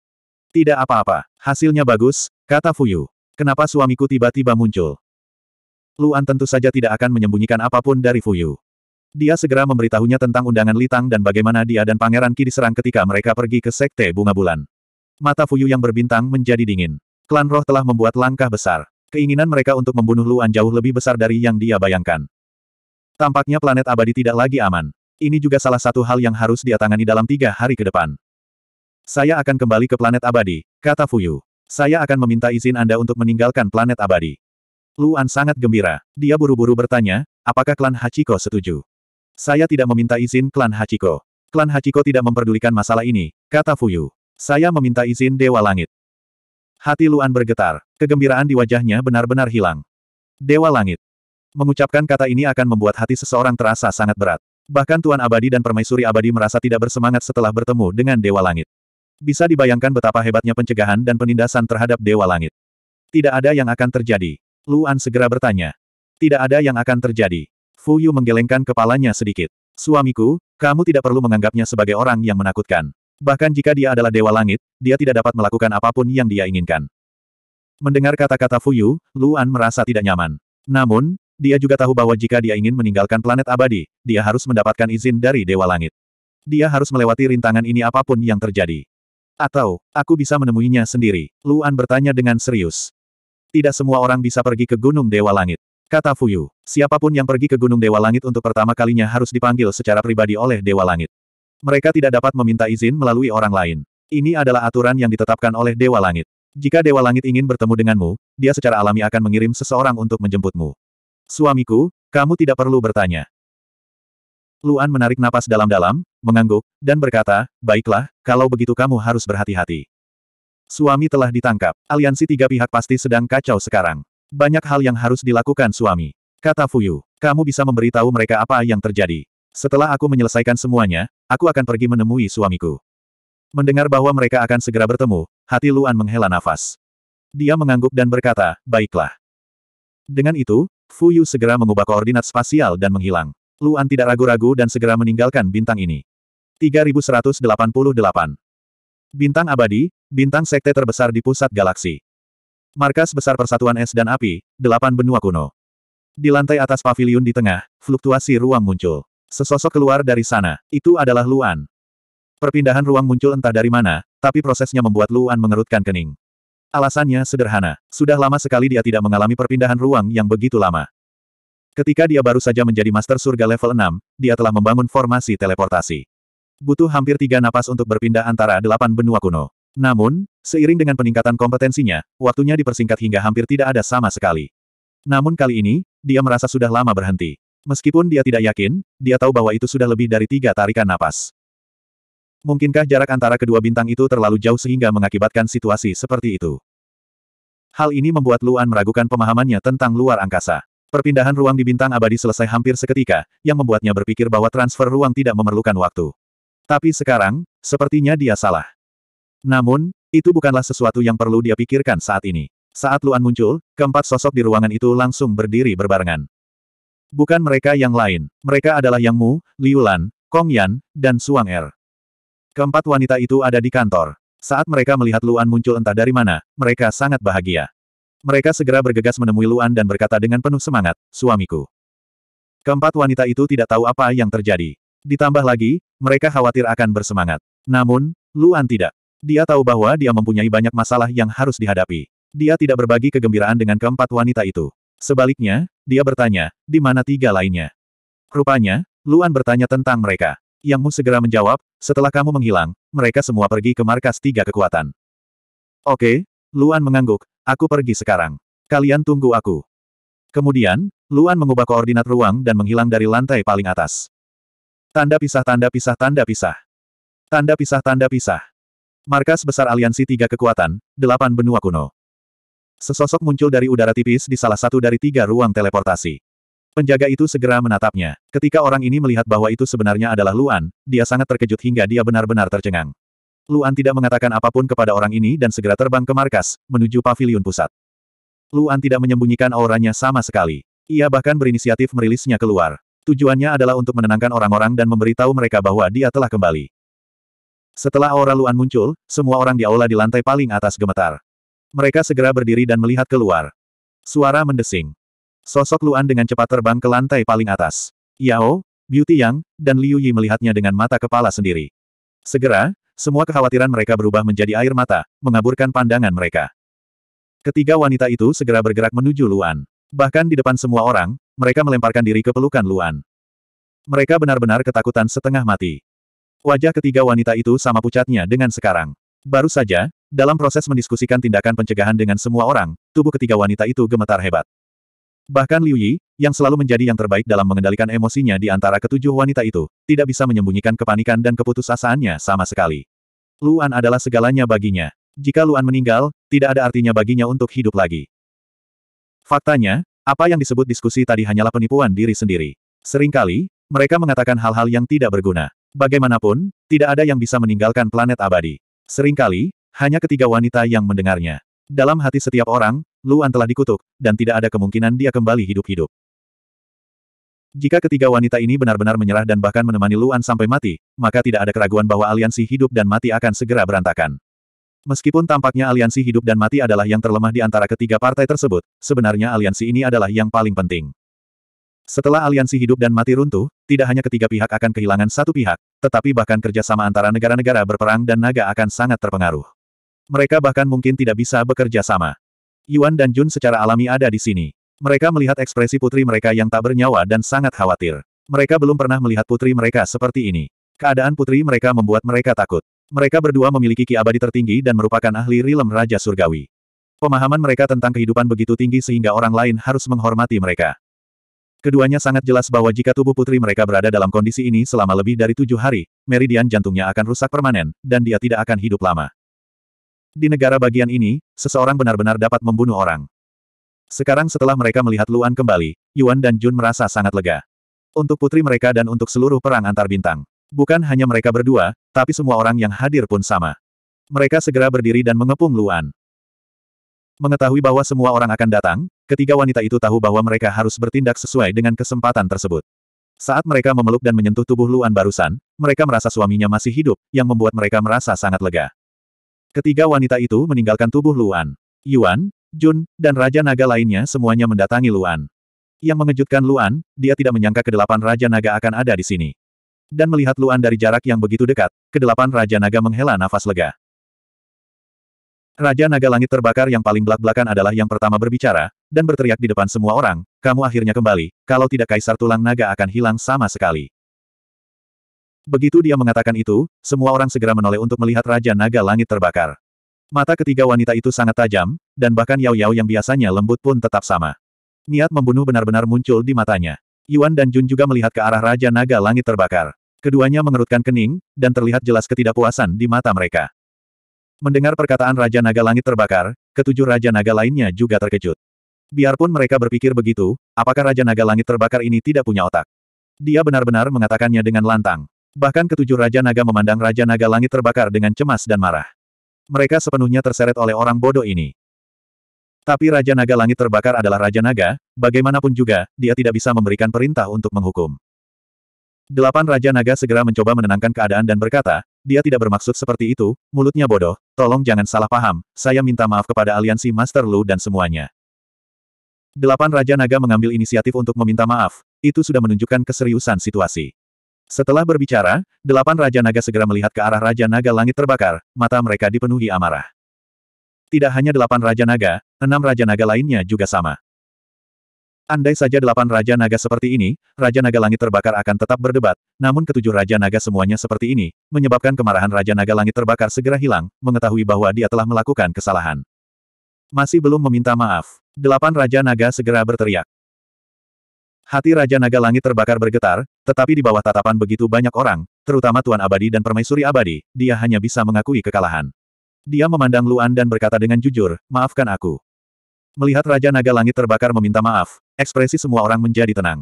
Speaker 1: Tidak apa-apa, hasilnya bagus, kata Fuyu. Kenapa suamiku tiba-tiba muncul? Luan tentu saja tidak akan menyembunyikan apapun dari Fuyu. Dia segera memberitahunya tentang undangan Litang dan bagaimana dia dan Pangeran Ki diserang ketika mereka pergi ke Sekte Bunga Bulan. Mata Fuyu yang berbintang menjadi dingin. Klan Roh telah membuat langkah besar. Keinginan mereka untuk membunuh Luan jauh lebih besar dari yang dia bayangkan. Tampaknya planet abadi tidak lagi aman. Ini juga salah satu hal yang harus dia tangani dalam tiga hari ke depan. Saya akan kembali ke planet abadi, kata Fuyu. Saya akan meminta izin Anda untuk meninggalkan planet abadi. Luan sangat gembira. Dia buru-buru bertanya, apakah klan Hachiko setuju? Saya tidak meminta izin klan Hachiko. Klan Hachiko tidak memperdulikan masalah ini, kata Fuyu. Saya meminta izin Dewa Langit. Hati Luan bergetar. Kegembiraan di wajahnya benar-benar hilang. Dewa Langit. Mengucapkan kata ini akan membuat hati seseorang terasa sangat berat. Bahkan Tuan Abadi dan Permaisuri Abadi merasa tidak bersemangat setelah bertemu dengan Dewa Langit. Bisa dibayangkan betapa hebatnya pencegahan dan penindasan terhadap Dewa Langit. Tidak ada yang akan terjadi. Luan segera bertanya. Tidak ada yang akan terjadi. Fu Yu menggelengkan kepalanya sedikit. Suamiku, kamu tidak perlu menganggapnya sebagai orang yang menakutkan. Bahkan jika dia adalah dewa langit, dia tidak dapat melakukan apapun yang dia inginkan. Mendengar kata-kata Fu Fuyu, Luan merasa tidak nyaman. Namun, dia juga tahu bahwa jika dia ingin meninggalkan planet abadi, dia harus mendapatkan izin dari dewa langit. Dia harus melewati rintangan ini apapun yang terjadi. Atau, aku bisa menemuinya sendiri? Luan bertanya dengan serius. Tidak semua orang bisa pergi ke Gunung Dewa Langit. Kata Fuyu, siapapun yang pergi ke Gunung Dewa Langit untuk pertama kalinya harus dipanggil secara pribadi oleh Dewa Langit. Mereka tidak dapat meminta izin melalui orang lain. Ini adalah aturan yang ditetapkan oleh Dewa Langit. Jika Dewa Langit ingin bertemu denganmu, dia secara alami akan mengirim seseorang untuk menjemputmu. Suamiku, kamu tidak perlu bertanya. Luan menarik napas dalam-dalam, mengangguk, dan berkata, baiklah, kalau begitu kamu harus berhati-hati. Suami telah ditangkap. Aliansi tiga pihak pasti sedang kacau sekarang. Banyak hal yang harus dilakukan suami. Kata Fuyu. Kamu bisa memberitahu mereka apa yang terjadi. Setelah aku menyelesaikan semuanya, aku akan pergi menemui suamiku. Mendengar bahwa mereka akan segera bertemu, hati Luan menghela nafas. Dia mengangguk dan berkata, baiklah. Dengan itu, Fuyu segera mengubah koordinat spasial dan menghilang. Luan tidak ragu-ragu dan segera meninggalkan bintang ini. 3188 Bintang abadi, Bintang sekte terbesar di pusat galaksi. Markas besar Persatuan Es dan Api, delapan benua kuno. Di lantai atas pavilion di tengah, fluktuasi ruang muncul. Sesosok keluar dari sana, itu adalah Luan. Perpindahan ruang muncul entah dari mana, tapi prosesnya membuat Luan mengerutkan kening. Alasannya sederhana, sudah lama sekali dia tidak mengalami perpindahan ruang yang begitu lama. Ketika dia baru saja menjadi Master Surga level 6, dia telah membangun formasi teleportasi. Butuh hampir tiga napas untuk berpindah antara delapan benua kuno. Namun, seiring dengan peningkatan kompetensinya, waktunya dipersingkat hingga hampir tidak ada sama sekali. Namun kali ini, dia merasa sudah lama berhenti. Meskipun dia tidak yakin, dia tahu bahwa itu sudah lebih dari tiga tarikan napas. Mungkinkah jarak antara kedua bintang itu terlalu jauh sehingga mengakibatkan situasi seperti itu? Hal ini membuat Luan meragukan pemahamannya tentang luar angkasa. Perpindahan ruang di bintang abadi selesai hampir seketika, yang membuatnya berpikir bahwa transfer ruang tidak memerlukan waktu. Tapi sekarang, sepertinya dia salah. Namun, itu bukanlah sesuatu yang perlu dia pikirkan saat ini. Saat Luan muncul, keempat sosok di ruangan itu langsung berdiri berbarengan. Bukan mereka yang lain, mereka adalah Yang Mu, Liu Lan, Kong Yan, dan Suang Er. Keempat wanita itu ada di kantor. Saat mereka melihat Luan muncul entah dari mana, mereka sangat bahagia. Mereka segera bergegas menemui Luan dan berkata dengan penuh semangat, suamiku. Keempat wanita itu tidak tahu apa yang terjadi. Ditambah lagi, mereka khawatir akan bersemangat. Namun, Luan tidak. Dia tahu bahwa dia mempunyai banyak masalah yang harus dihadapi. Dia tidak berbagi kegembiraan dengan keempat wanita itu. Sebaliknya, dia bertanya, di mana tiga lainnya? Rupanya, Luan bertanya tentang mereka. Yang Mu segera menjawab, setelah kamu menghilang, mereka semua pergi ke markas tiga kekuatan. Oke, Luan mengangguk, aku pergi sekarang. Kalian tunggu aku. Kemudian, Luan mengubah koordinat ruang dan menghilang dari lantai paling atas. Tanda pisah tanda pisah tanda pisah. Tanda pisah tanda pisah. Markas besar aliansi tiga kekuatan, delapan benua kuno. Sesosok muncul dari udara tipis di salah satu dari tiga ruang teleportasi. Penjaga itu segera menatapnya. Ketika orang ini melihat bahwa itu sebenarnya adalah Luan, dia sangat terkejut hingga dia benar-benar tercengang. Luan tidak mengatakan apapun kepada orang ini dan segera terbang ke markas, menuju pavilion pusat. Luan tidak menyembunyikan auranya sama sekali. Ia bahkan berinisiatif merilisnya keluar. Tujuannya adalah untuk menenangkan orang-orang dan memberitahu mereka bahwa dia telah kembali. Setelah aura Luan muncul, semua orang di aula di lantai paling atas gemetar. Mereka segera berdiri dan melihat keluar. Suara mendesing. Sosok Luan dengan cepat terbang ke lantai paling atas. Yao, Beauty Yang, dan Liu Yi melihatnya dengan mata kepala sendiri. Segera, semua kekhawatiran mereka berubah menjadi air mata, mengaburkan pandangan mereka. Ketiga wanita itu segera bergerak menuju Luan. Bahkan di depan semua orang, mereka melemparkan diri ke pelukan Luan. Mereka benar-benar ketakutan setengah mati. Wajah ketiga wanita itu sama pucatnya dengan sekarang. Baru saja, dalam proses mendiskusikan tindakan pencegahan dengan semua orang, tubuh ketiga wanita itu gemetar hebat. Bahkan Liu Yi, yang selalu menjadi yang terbaik dalam mengendalikan emosinya di antara ketujuh wanita itu, tidak bisa menyembunyikan kepanikan dan keputusasaannya sama sekali. Luan adalah segalanya baginya. Jika Luan meninggal, tidak ada artinya baginya untuk hidup lagi. Faktanya, apa yang disebut diskusi tadi hanyalah penipuan diri sendiri. Seringkali, mereka mengatakan hal-hal yang tidak berguna. Bagaimanapun, tidak ada yang bisa meninggalkan planet abadi. Seringkali, hanya ketiga wanita yang mendengarnya. Dalam hati setiap orang, Luan telah dikutuk, dan tidak ada kemungkinan dia kembali hidup-hidup. Jika ketiga wanita ini benar-benar menyerah dan bahkan menemani Luan sampai mati, maka tidak ada keraguan bahwa aliansi hidup dan mati akan segera berantakan. Meskipun tampaknya aliansi hidup dan mati adalah yang terlemah di antara ketiga partai tersebut, sebenarnya aliansi ini adalah yang paling penting. Setelah aliansi hidup dan mati runtuh, tidak hanya ketiga pihak akan kehilangan satu pihak, tetapi bahkan kerjasama antara negara-negara berperang dan naga akan sangat terpengaruh. Mereka bahkan mungkin tidak bisa bekerja sama. Yuan dan Jun secara alami ada di sini. Mereka melihat ekspresi putri mereka yang tak bernyawa dan sangat khawatir. Mereka belum pernah melihat putri mereka seperti ini. Keadaan putri mereka membuat mereka takut. Mereka berdua memiliki ki abadi tertinggi dan merupakan ahli rilem Raja Surgawi. Pemahaman mereka tentang kehidupan begitu tinggi sehingga orang lain harus menghormati mereka. Keduanya sangat jelas bahwa jika tubuh putri mereka berada dalam kondisi ini selama lebih dari tujuh hari, meridian jantungnya akan rusak permanen, dan dia tidak akan hidup lama. Di negara bagian ini, seseorang benar-benar dapat membunuh orang. Sekarang setelah mereka melihat Luan kembali, Yuan dan Jun merasa sangat lega. Untuk putri mereka dan untuk seluruh perang antar bintang. Bukan hanya mereka berdua, tapi semua orang yang hadir pun sama. Mereka segera berdiri dan mengepung Luan. Mengetahui bahwa semua orang akan datang, ketiga wanita itu tahu bahwa mereka harus bertindak sesuai dengan kesempatan tersebut. Saat mereka memeluk dan menyentuh tubuh Luan barusan, mereka merasa suaminya masih hidup, yang membuat mereka merasa sangat lega. Ketiga wanita itu meninggalkan tubuh Luan. Yuan, Jun, dan Raja Naga lainnya semuanya mendatangi Luan. Yang mengejutkan Luan, dia tidak menyangka kedelapan Raja Naga akan ada di sini. Dan melihat Luan dari jarak yang begitu dekat, kedelapan Raja Naga menghela nafas lega. Raja Naga Langit terbakar yang paling belak-belakan adalah yang pertama berbicara, dan berteriak di depan semua orang, kamu akhirnya kembali, kalau tidak Kaisar Tulang Naga akan hilang sama sekali. Begitu dia mengatakan itu, semua orang segera menoleh untuk melihat Raja Naga Langit terbakar. Mata ketiga wanita itu sangat tajam, dan bahkan Yao Yao yang biasanya lembut pun tetap sama. Niat membunuh benar-benar muncul di matanya. Yuan dan Jun juga melihat ke arah Raja Naga Langit terbakar. Keduanya mengerutkan kening, dan terlihat jelas ketidakpuasan di mata mereka. Mendengar perkataan Raja Naga Langit terbakar, ketujuh Raja Naga lainnya juga terkejut. Biarpun mereka berpikir begitu, apakah Raja Naga Langit terbakar ini tidak punya otak? Dia benar-benar mengatakannya dengan lantang. Bahkan ketujuh Raja Naga memandang Raja Naga Langit terbakar dengan cemas dan marah. Mereka sepenuhnya terseret oleh orang bodoh ini. Tapi Raja Naga Langit terbakar adalah Raja Naga, bagaimanapun juga, dia tidak bisa memberikan perintah untuk menghukum. Delapan Raja Naga segera mencoba menenangkan keadaan dan berkata, dia tidak bermaksud seperti itu, mulutnya bodoh, tolong jangan salah paham, saya minta maaf kepada aliansi Master Lu dan semuanya. Delapan Raja Naga mengambil inisiatif untuk meminta maaf, itu sudah menunjukkan keseriusan situasi. Setelah berbicara, delapan Raja Naga segera melihat ke arah Raja Naga Langit terbakar, mata mereka dipenuhi amarah. Tidak hanya delapan Raja Naga, enam Raja Naga lainnya juga sama. Andai saja delapan Raja Naga seperti ini, Raja Naga Langit Terbakar akan tetap berdebat, namun ketujuh Raja Naga semuanya seperti ini, menyebabkan kemarahan Raja Naga Langit Terbakar segera hilang, mengetahui bahwa dia telah melakukan kesalahan. Masih belum meminta maaf. Delapan Raja Naga segera berteriak. Hati Raja Naga Langit Terbakar bergetar, tetapi di bawah tatapan begitu banyak orang, terutama Tuan Abadi dan Permaisuri Abadi, dia hanya bisa mengakui kekalahan. Dia memandang Luan dan berkata dengan jujur, maafkan aku. Melihat Raja Naga Langit Terbakar meminta maaf, Ekspresi semua orang menjadi tenang.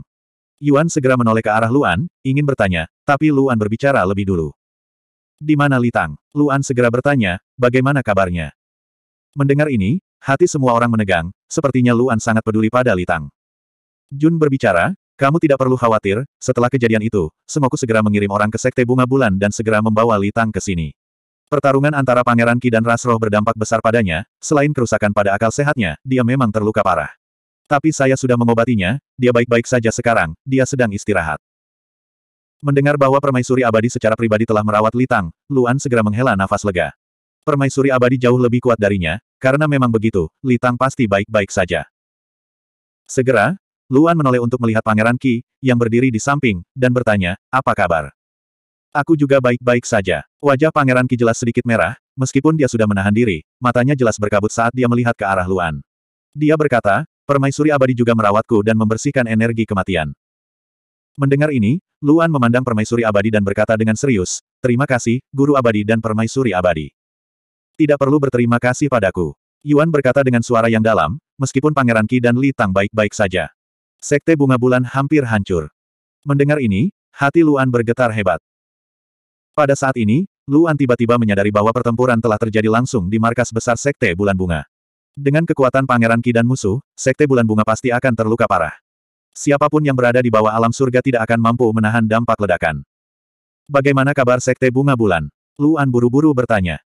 Speaker 1: Yuan segera menoleh ke arah Luan, ingin bertanya, tapi Luan berbicara lebih dulu. Di mana Litang? Luan segera bertanya, bagaimana kabarnya? Mendengar ini, hati semua orang menegang, sepertinya Luan sangat peduli pada Litang. Jun berbicara, kamu tidak perlu khawatir, setelah kejadian itu, Semoku segera mengirim orang ke Sekte Bunga Bulan dan segera membawa Litang ke sini. Pertarungan antara Pangeran Ki dan Rasroh berdampak besar padanya, selain kerusakan pada akal sehatnya, dia memang terluka parah. Tapi saya sudah mengobatinya, dia baik-baik saja sekarang, dia sedang istirahat. Mendengar bahwa permaisuri abadi secara pribadi telah merawat Litang, Luan segera menghela nafas lega. Permaisuri abadi jauh lebih kuat darinya, karena memang begitu, Litang pasti baik-baik saja. Segera, Luan menoleh untuk melihat Pangeran Ki yang berdiri di samping, dan bertanya, apa kabar? Aku juga baik-baik saja. Wajah Pangeran Ki jelas sedikit merah, meskipun dia sudah menahan diri, matanya jelas berkabut saat dia melihat ke arah Luan. Dia berkata, Permaisuri abadi juga merawatku dan membersihkan energi kematian. Mendengar ini, Luan memandang permaisuri abadi dan berkata dengan serius, Terima kasih, guru abadi dan permaisuri abadi. Tidak perlu berterima kasih padaku. Yuan berkata dengan suara yang dalam, meskipun Pangeran Qi dan Li Tang baik-baik saja. Sekte bunga bulan hampir hancur. Mendengar ini, hati Luan bergetar hebat. Pada saat ini, Luan tiba-tiba menyadari bahwa pertempuran telah terjadi langsung di markas besar Sekte Bulan Bunga. Dengan kekuatan pangeran Ki dan musuh, Sekte Bulan Bunga pasti akan terluka parah. Siapapun yang berada di bawah alam surga tidak akan mampu menahan dampak ledakan. Bagaimana kabar Sekte Bunga Bulan? Luan buru-buru bertanya.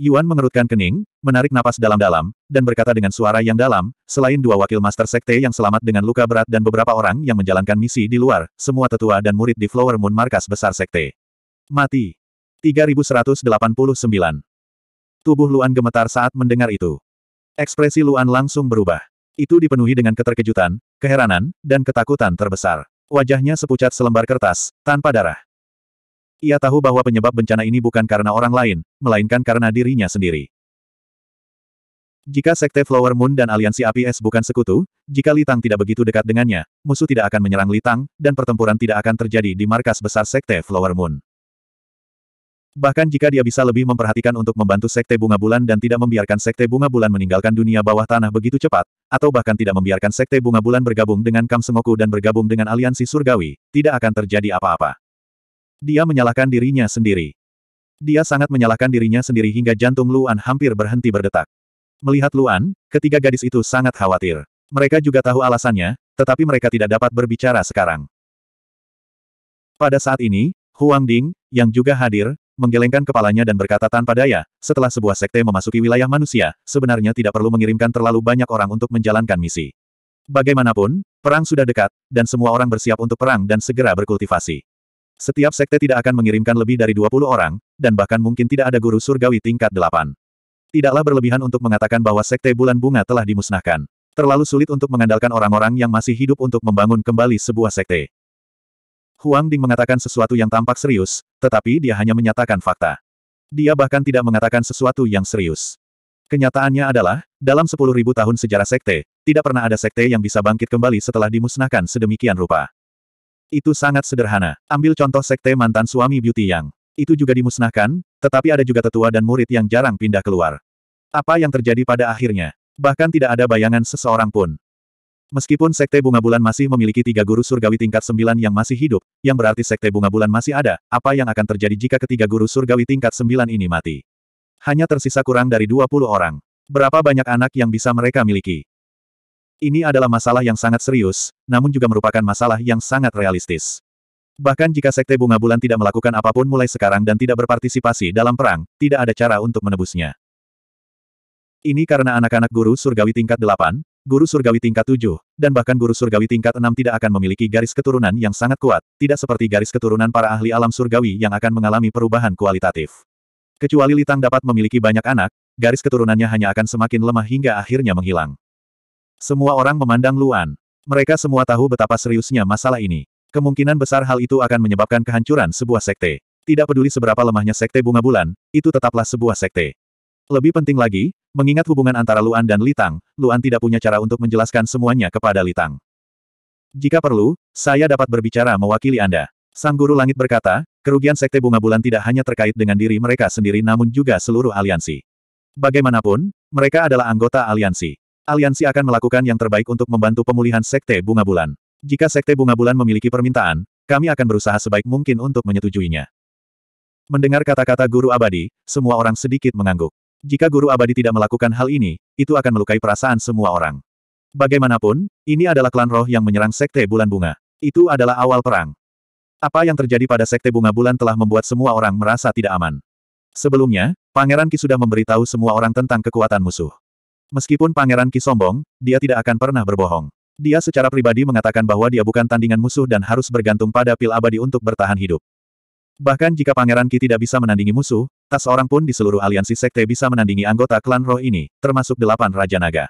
Speaker 1: Yuan mengerutkan kening, menarik napas dalam-dalam, dan berkata dengan suara yang dalam, selain dua wakil master sekte yang selamat dengan luka berat dan beberapa orang yang menjalankan misi di luar, semua tetua dan murid di Flower Moon markas besar sekte. Mati. 3189 Tubuh Luan gemetar saat mendengar itu. Ekspresi Luan langsung berubah. Itu dipenuhi dengan keterkejutan, keheranan, dan ketakutan terbesar. Wajahnya sepucat selembar kertas, tanpa darah. Ia tahu bahwa penyebab bencana ini bukan karena orang lain, melainkan karena dirinya sendiri. Jika Sekte Flower Moon dan Aliansi APS bukan sekutu, jika Litang tidak begitu dekat dengannya, musuh tidak akan menyerang Litang, dan pertempuran tidak akan terjadi di markas besar Sekte Flower Moon. Bahkan jika dia bisa lebih memperhatikan untuk membantu Sekte Bunga Bulan dan tidak membiarkan Sekte Bunga Bulan meninggalkan dunia bawah tanah begitu cepat, atau bahkan tidak membiarkan Sekte Bunga Bulan bergabung dengan Kam Sengoku dan bergabung dengan Aliansi Surgawi, tidak akan terjadi apa-apa. Dia menyalahkan dirinya sendiri. Dia sangat menyalahkan dirinya sendiri hingga jantung Luan hampir berhenti berdetak. Melihat Luan, ketiga gadis itu sangat khawatir. Mereka juga tahu alasannya, tetapi mereka tidak dapat berbicara sekarang. Pada saat ini, Huang Ding, yang juga hadir, menggelengkan kepalanya dan berkata tanpa daya, setelah sebuah sekte memasuki wilayah manusia, sebenarnya tidak perlu mengirimkan terlalu banyak orang untuk menjalankan misi. Bagaimanapun, perang sudah dekat, dan semua orang bersiap untuk perang dan segera berkultivasi. Setiap sekte tidak akan mengirimkan lebih dari 20 orang, dan bahkan mungkin tidak ada guru surgawi tingkat 8. Tidaklah berlebihan untuk mengatakan bahwa sekte bulan bunga telah dimusnahkan. Terlalu sulit untuk mengandalkan orang-orang yang masih hidup untuk membangun kembali sebuah sekte. Huang Ding mengatakan sesuatu yang tampak serius, tetapi dia hanya menyatakan fakta. Dia bahkan tidak mengatakan sesuatu yang serius. Kenyataannya adalah, dalam sepuluh ribu tahun sejarah sekte, tidak pernah ada sekte yang bisa bangkit kembali setelah dimusnahkan sedemikian rupa. Itu sangat sederhana. Ambil contoh sekte mantan suami Beauty Yang. Itu juga dimusnahkan, tetapi ada juga tetua dan murid yang jarang pindah keluar. Apa yang terjadi pada akhirnya? Bahkan tidak ada bayangan seseorang pun. Meskipun Sekte Bunga Bulan masih memiliki tiga guru surgawi tingkat sembilan yang masih hidup, yang berarti Sekte Bunga Bulan masih ada, apa yang akan terjadi jika ketiga guru surgawi tingkat sembilan ini mati? Hanya tersisa kurang dari dua puluh orang. Berapa banyak anak yang bisa mereka miliki? Ini adalah masalah yang sangat serius, namun juga merupakan masalah yang sangat realistis. Bahkan jika Sekte Bunga Bulan tidak melakukan apapun mulai sekarang dan tidak berpartisipasi dalam perang, tidak ada cara untuk menebusnya. Ini karena anak-anak guru surgawi tingkat 8, guru surgawi tingkat 7, dan bahkan guru surgawi tingkat 6 tidak akan memiliki garis keturunan yang sangat kuat, tidak seperti garis keturunan para ahli alam surgawi yang akan mengalami perubahan kualitatif. Kecuali Litang dapat memiliki banyak anak, garis keturunannya hanya akan semakin lemah hingga akhirnya menghilang. Semua orang memandang Luan. Mereka semua tahu betapa seriusnya masalah ini. Kemungkinan besar hal itu akan menyebabkan kehancuran sebuah sekte. Tidak peduli seberapa lemahnya sekte bunga bulan, itu tetaplah sebuah sekte. Lebih penting lagi, mengingat hubungan antara Luan dan Litang, Luan tidak punya cara untuk menjelaskan semuanya kepada Litang. Jika perlu, saya dapat berbicara mewakili Anda. Sang Guru Langit berkata, kerugian Sekte Bunga Bulan tidak hanya terkait dengan diri mereka sendiri namun juga seluruh aliansi. Bagaimanapun, mereka adalah anggota aliansi. Aliansi akan melakukan yang terbaik untuk membantu pemulihan Sekte Bunga Bulan. Jika Sekte Bunga Bulan memiliki permintaan, kami akan berusaha sebaik mungkin untuk menyetujuinya. Mendengar kata-kata Guru Abadi, semua orang sedikit mengangguk. Jika guru abadi tidak melakukan hal ini, itu akan melukai perasaan semua orang. Bagaimanapun, ini adalah klan roh yang menyerang sekte bulan bunga. Itu adalah awal perang. Apa yang terjadi pada sekte bunga bulan telah membuat semua orang merasa tidak aman. Sebelumnya, Pangeran Ki sudah memberitahu semua orang tentang kekuatan musuh. Meskipun Pangeran Ki sombong, dia tidak akan pernah berbohong. Dia secara pribadi mengatakan bahwa dia bukan tandingan musuh dan harus bergantung pada pil abadi untuk bertahan hidup. Bahkan jika Pangeran Ki tidak bisa menandingi musuh, Tak seorang pun di seluruh aliansi sekte bisa menandingi anggota klan roh ini, termasuk delapan Raja Naga.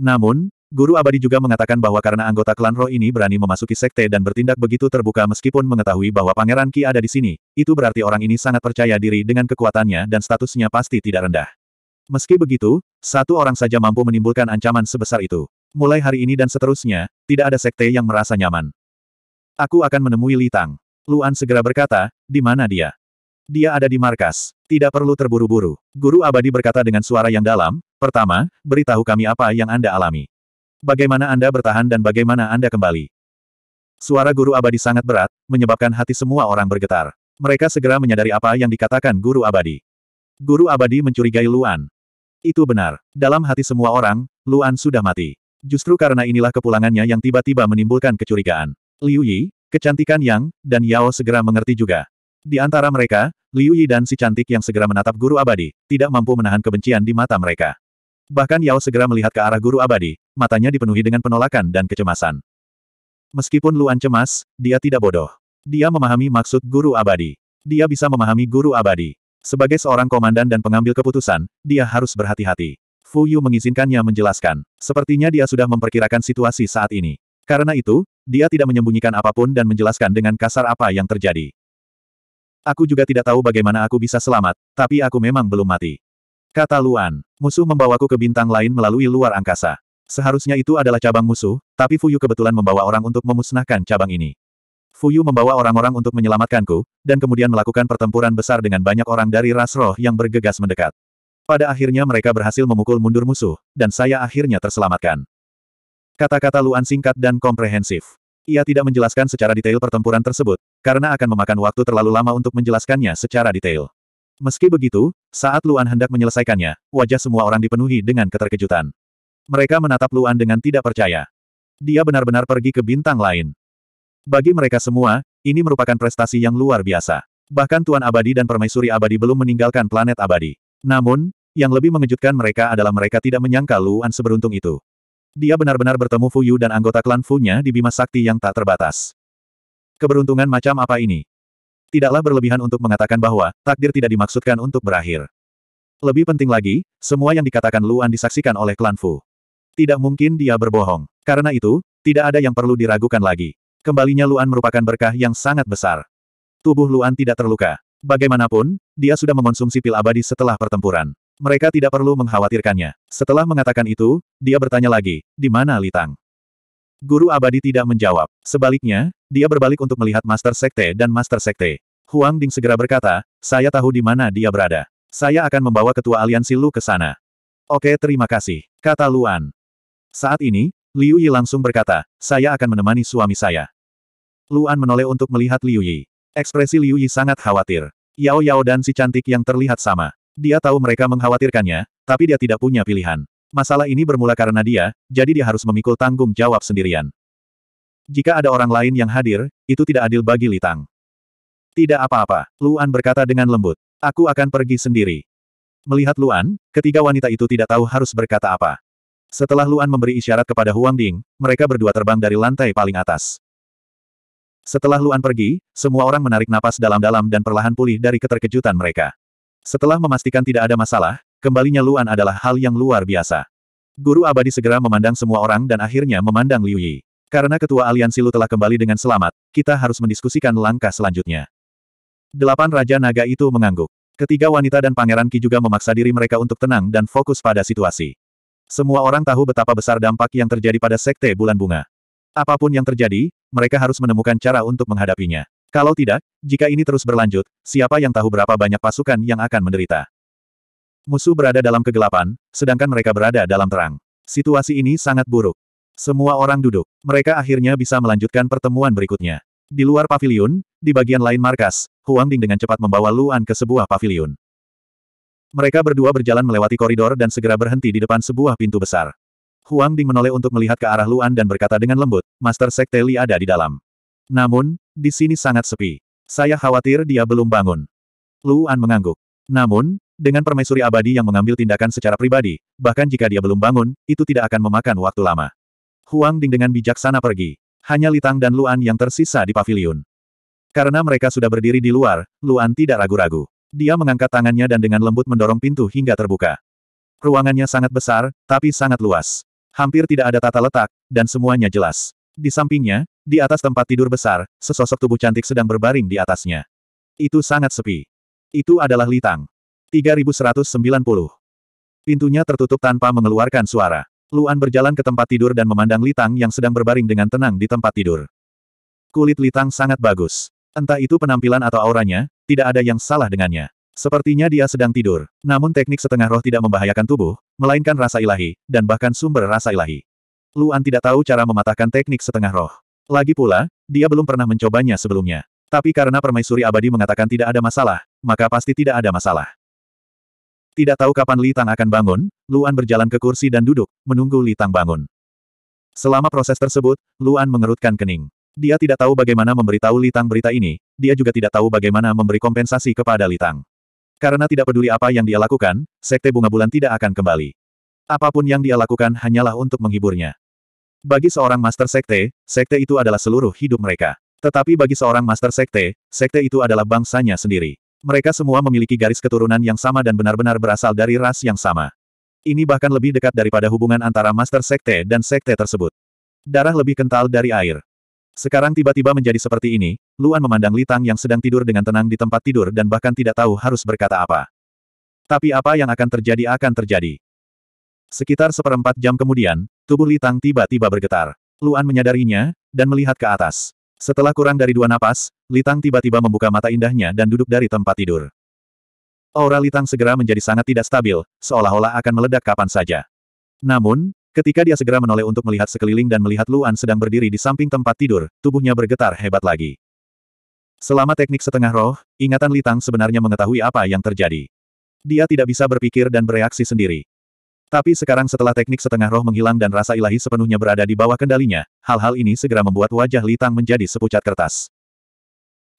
Speaker 1: Namun, Guru Abadi juga mengatakan bahwa karena anggota klan roh ini berani memasuki sekte dan bertindak begitu terbuka meskipun mengetahui bahwa Pangeran Ki ada di sini, itu berarti orang ini sangat percaya diri dengan kekuatannya dan statusnya pasti tidak rendah. Meski begitu, satu orang saja mampu menimbulkan ancaman sebesar itu. Mulai hari ini dan seterusnya, tidak ada sekte yang merasa nyaman. Aku akan menemui Litang. Luan segera berkata, di mana dia? Dia ada di markas. Tidak perlu terburu-buru. Guru abadi berkata dengan suara yang dalam, pertama, beritahu kami apa yang Anda alami. Bagaimana Anda bertahan dan bagaimana Anda kembali. Suara guru abadi sangat berat, menyebabkan hati semua orang bergetar. Mereka segera menyadari apa yang dikatakan guru abadi. Guru abadi mencurigai Luan. Itu benar. Dalam hati semua orang, Luan sudah mati. Justru karena inilah kepulangannya yang tiba-tiba menimbulkan kecurigaan. Liu Yi, Kecantikan Yang, dan Yao segera mengerti juga. Di antara mereka, Liu Yi dan si cantik yang segera menatap guru abadi, tidak mampu menahan kebencian di mata mereka. Bahkan Yao segera melihat ke arah guru abadi, matanya dipenuhi dengan penolakan dan kecemasan. Meskipun Luan cemas, dia tidak bodoh. Dia memahami maksud guru abadi. Dia bisa memahami guru abadi. Sebagai seorang komandan dan pengambil keputusan, dia harus berhati-hati. Fu Yu mengizinkannya menjelaskan. Sepertinya dia sudah memperkirakan situasi saat ini. Karena itu, dia tidak menyembunyikan apapun dan menjelaskan dengan kasar apa yang terjadi. Aku juga tidak tahu bagaimana aku bisa selamat, tapi aku memang belum mati. Kata Luan, musuh membawaku ke bintang lain melalui luar angkasa. Seharusnya itu adalah cabang musuh, tapi Fuyu kebetulan membawa orang untuk memusnahkan cabang ini. Fuyu membawa orang-orang untuk menyelamatkanku, dan kemudian melakukan pertempuran besar dengan banyak orang dari ras roh yang bergegas mendekat. Pada akhirnya mereka berhasil memukul mundur musuh, dan saya akhirnya terselamatkan. Kata-kata Luan singkat dan komprehensif. Ia tidak menjelaskan secara detail pertempuran tersebut, karena akan memakan waktu terlalu lama untuk menjelaskannya secara detail. Meski begitu, saat Luan hendak menyelesaikannya, wajah semua orang dipenuhi dengan keterkejutan. Mereka menatap Luan dengan tidak percaya. Dia benar-benar pergi ke bintang lain. Bagi mereka semua, ini merupakan prestasi yang luar biasa. Bahkan Tuan Abadi dan Permaisuri Abadi belum meninggalkan planet Abadi. Namun, yang lebih mengejutkan mereka adalah mereka tidak menyangka Luan seberuntung itu. Dia benar-benar bertemu Fuyu dan anggota klan Fu-nya di Bima Sakti yang tak terbatas. Keberuntungan macam apa ini? Tidaklah berlebihan untuk mengatakan bahwa takdir tidak dimaksudkan untuk berakhir. Lebih penting lagi, semua yang dikatakan Luan disaksikan oleh klan Fu. Tidak mungkin dia berbohong. Karena itu, tidak ada yang perlu diragukan lagi. Kembalinya Luan merupakan berkah yang sangat besar. Tubuh Luan tidak terluka. Bagaimanapun, dia sudah mengonsumsi pil abadi setelah pertempuran. Mereka tidak perlu mengkhawatirkannya. Setelah mengatakan itu, dia bertanya lagi, di mana Litang? Guru abadi tidak menjawab. Sebaliknya, dia berbalik untuk melihat Master Sekte dan Master Sekte. Huang Ding segera berkata, saya tahu di mana dia berada. Saya akan membawa ketua aliansi Lu ke sana. Oke terima kasih, kata Luan. Saat ini, Liu Yi langsung berkata, saya akan menemani suami saya. Luan menoleh untuk melihat Liu Yi. Ekspresi Liu Yi sangat khawatir. Yao Yao dan si cantik yang terlihat sama. Dia tahu mereka mengkhawatirkannya, tapi dia tidak punya pilihan. Masalah ini bermula karena dia, jadi dia harus memikul tanggung jawab sendirian. Jika ada orang lain yang hadir, itu tidak adil bagi Litang. Tidak apa-apa, Luan berkata dengan lembut. Aku akan pergi sendiri. Melihat Luan, ketiga wanita itu tidak tahu harus berkata apa. Setelah Luan memberi isyarat kepada Huang Ding, mereka berdua terbang dari lantai paling atas. Setelah Luan pergi, semua orang menarik napas dalam-dalam dan perlahan pulih dari keterkejutan mereka. Setelah memastikan tidak ada masalah, kembalinya Luan adalah hal yang luar biasa. Guru abadi segera memandang semua orang dan akhirnya memandang Liu Yi. Karena ketua aliansi Lu telah kembali dengan selamat, kita harus mendiskusikan langkah selanjutnya. Delapan Raja Naga itu mengangguk. Ketiga wanita dan Pangeran Ki juga memaksa diri mereka untuk tenang dan fokus pada situasi. Semua orang tahu betapa besar dampak yang terjadi pada Sekte Bulan Bunga. Apapun yang terjadi, mereka harus menemukan cara untuk menghadapinya. Kalau tidak, jika ini terus berlanjut, siapa yang tahu berapa banyak pasukan yang akan menderita. Musuh berada dalam kegelapan, sedangkan mereka berada dalam terang. Situasi ini sangat buruk. Semua orang duduk. Mereka akhirnya bisa melanjutkan pertemuan berikutnya. Di luar pavilion, di bagian lain markas, Huang Ding dengan cepat membawa Luan ke sebuah pavilion. Mereka berdua berjalan melewati koridor dan segera berhenti di depan sebuah pintu besar. Huang Ding menoleh untuk melihat ke arah Luan dan berkata dengan lembut, Master Sekte Li ada di dalam. Namun, di sini sangat sepi. Saya khawatir dia belum bangun. Luan mengangguk. Namun, dengan permaisuri abadi yang mengambil tindakan secara pribadi, bahkan jika dia belum bangun, itu tidak akan memakan waktu lama. Huang Ding dengan bijaksana pergi. Hanya Litang dan Luan yang tersisa di paviliun. Karena mereka sudah berdiri di luar, Luan tidak ragu-ragu. Dia mengangkat tangannya dan dengan lembut mendorong pintu hingga terbuka. Ruangannya sangat besar, tapi sangat luas. Hampir tidak ada tata letak, dan semuanya jelas. Di sampingnya, di atas tempat tidur besar, sesosok tubuh cantik sedang berbaring di atasnya. Itu sangat sepi. Itu adalah Litang. 3190. Pintunya tertutup tanpa mengeluarkan suara. Luan berjalan ke tempat tidur dan memandang Litang yang sedang berbaring dengan tenang di tempat tidur. Kulit Litang sangat bagus. Entah itu penampilan atau auranya, tidak ada yang salah dengannya. Sepertinya dia sedang tidur, namun teknik setengah roh tidak membahayakan tubuh, melainkan rasa ilahi, dan bahkan sumber rasa ilahi. Luan tidak tahu cara mematahkan teknik setengah roh. Lagi pula, dia belum pernah mencobanya sebelumnya. Tapi karena permaisuri abadi mengatakan tidak ada masalah, maka pasti tidak ada masalah. Tidak tahu kapan Li Tang akan bangun, Luan berjalan ke kursi dan duduk, menunggu Li Tang bangun. Selama proses tersebut, Luan mengerutkan kening. Dia tidak tahu bagaimana memberitahu Li Tang berita ini, dia juga tidak tahu bagaimana memberi kompensasi kepada Li Tang. Karena tidak peduli apa yang dia lakukan, Sekte Bunga Bulan tidak akan kembali. Apapun yang dia lakukan hanyalah untuk menghiburnya. Bagi seorang master sekte, sekte itu adalah seluruh hidup mereka. Tetapi bagi seorang master sekte, sekte itu adalah bangsanya sendiri. Mereka semua memiliki garis keturunan yang sama dan benar-benar berasal dari ras yang sama. Ini bahkan lebih dekat daripada hubungan antara master sekte dan sekte tersebut. Darah lebih kental dari air. Sekarang tiba-tiba menjadi seperti ini, Luan memandang Litang yang sedang tidur dengan tenang di tempat tidur dan bahkan tidak tahu harus berkata apa. Tapi apa yang akan terjadi akan terjadi. Sekitar seperempat jam kemudian, Tubuh Litang tiba-tiba bergetar. Luan menyadarinya, dan melihat ke atas. Setelah kurang dari dua napas, Litang tiba-tiba membuka mata indahnya dan duduk dari tempat tidur. Aura Litang segera menjadi sangat tidak stabil, seolah-olah akan meledak kapan saja. Namun, ketika dia segera menoleh untuk melihat sekeliling dan melihat Luan sedang berdiri di samping tempat tidur, tubuhnya bergetar hebat lagi. Selama teknik setengah roh, ingatan Litang sebenarnya mengetahui apa yang terjadi. Dia tidak bisa berpikir dan bereaksi sendiri. Tapi sekarang setelah teknik setengah roh menghilang dan rasa ilahi sepenuhnya berada di bawah kendalinya, hal-hal ini segera membuat wajah Li Tang menjadi sepucat kertas.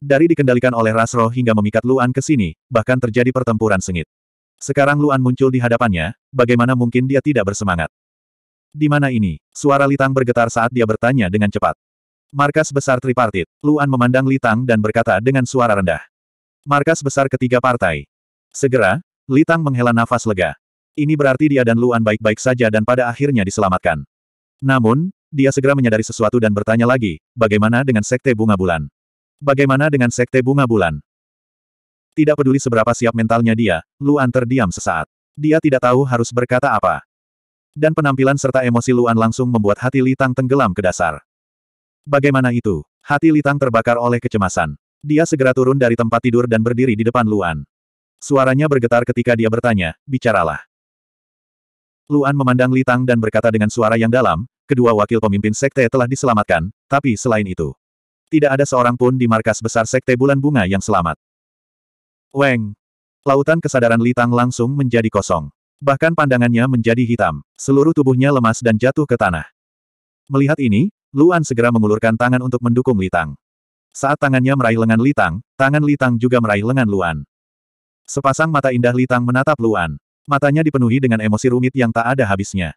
Speaker 1: Dari dikendalikan oleh ras roh hingga memikat Luan ke sini, bahkan terjadi pertempuran sengit. Sekarang Luan muncul di hadapannya, bagaimana mungkin dia tidak bersemangat? Di mana ini? Suara Litang bergetar saat dia bertanya dengan cepat. Markas besar tripartit, Luan memandang Litang dan berkata dengan suara rendah. Markas besar ketiga partai. Segera, Litang menghela nafas lega. Ini berarti dia dan Luan baik-baik saja dan pada akhirnya diselamatkan. Namun, dia segera menyadari sesuatu dan bertanya lagi, bagaimana dengan Sekte Bunga Bulan? Bagaimana dengan Sekte Bunga Bulan? Tidak peduli seberapa siap mentalnya dia, Luan terdiam sesaat. Dia tidak tahu harus berkata apa. Dan penampilan serta emosi Luan langsung membuat hati Litang tenggelam ke dasar. Bagaimana itu? Hati Litang terbakar oleh kecemasan. Dia segera turun dari tempat tidur dan berdiri di depan Luan. Suaranya bergetar ketika dia bertanya, bicaralah. Luan memandang Litang dan berkata dengan suara yang dalam, kedua wakil pemimpin sekte telah diselamatkan, tapi selain itu, tidak ada seorang pun di markas besar sekte bulan bunga yang selamat. Weng! Lautan kesadaran Litang langsung menjadi kosong. Bahkan pandangannya menjadi hitam, seluruh tubuhnya lemas dan jatuh ke tanah. Melihat ini, Luan segera mengulurkan tangan untuk mendukung Litang. Saat tangannya meraih lengan Litang, tangan Litang juga meraih lengan Luan. Sepasang mata indah Litang menatap Luan. Matanya dipenuhi dengan emosi rumit yang tak ada habisnya.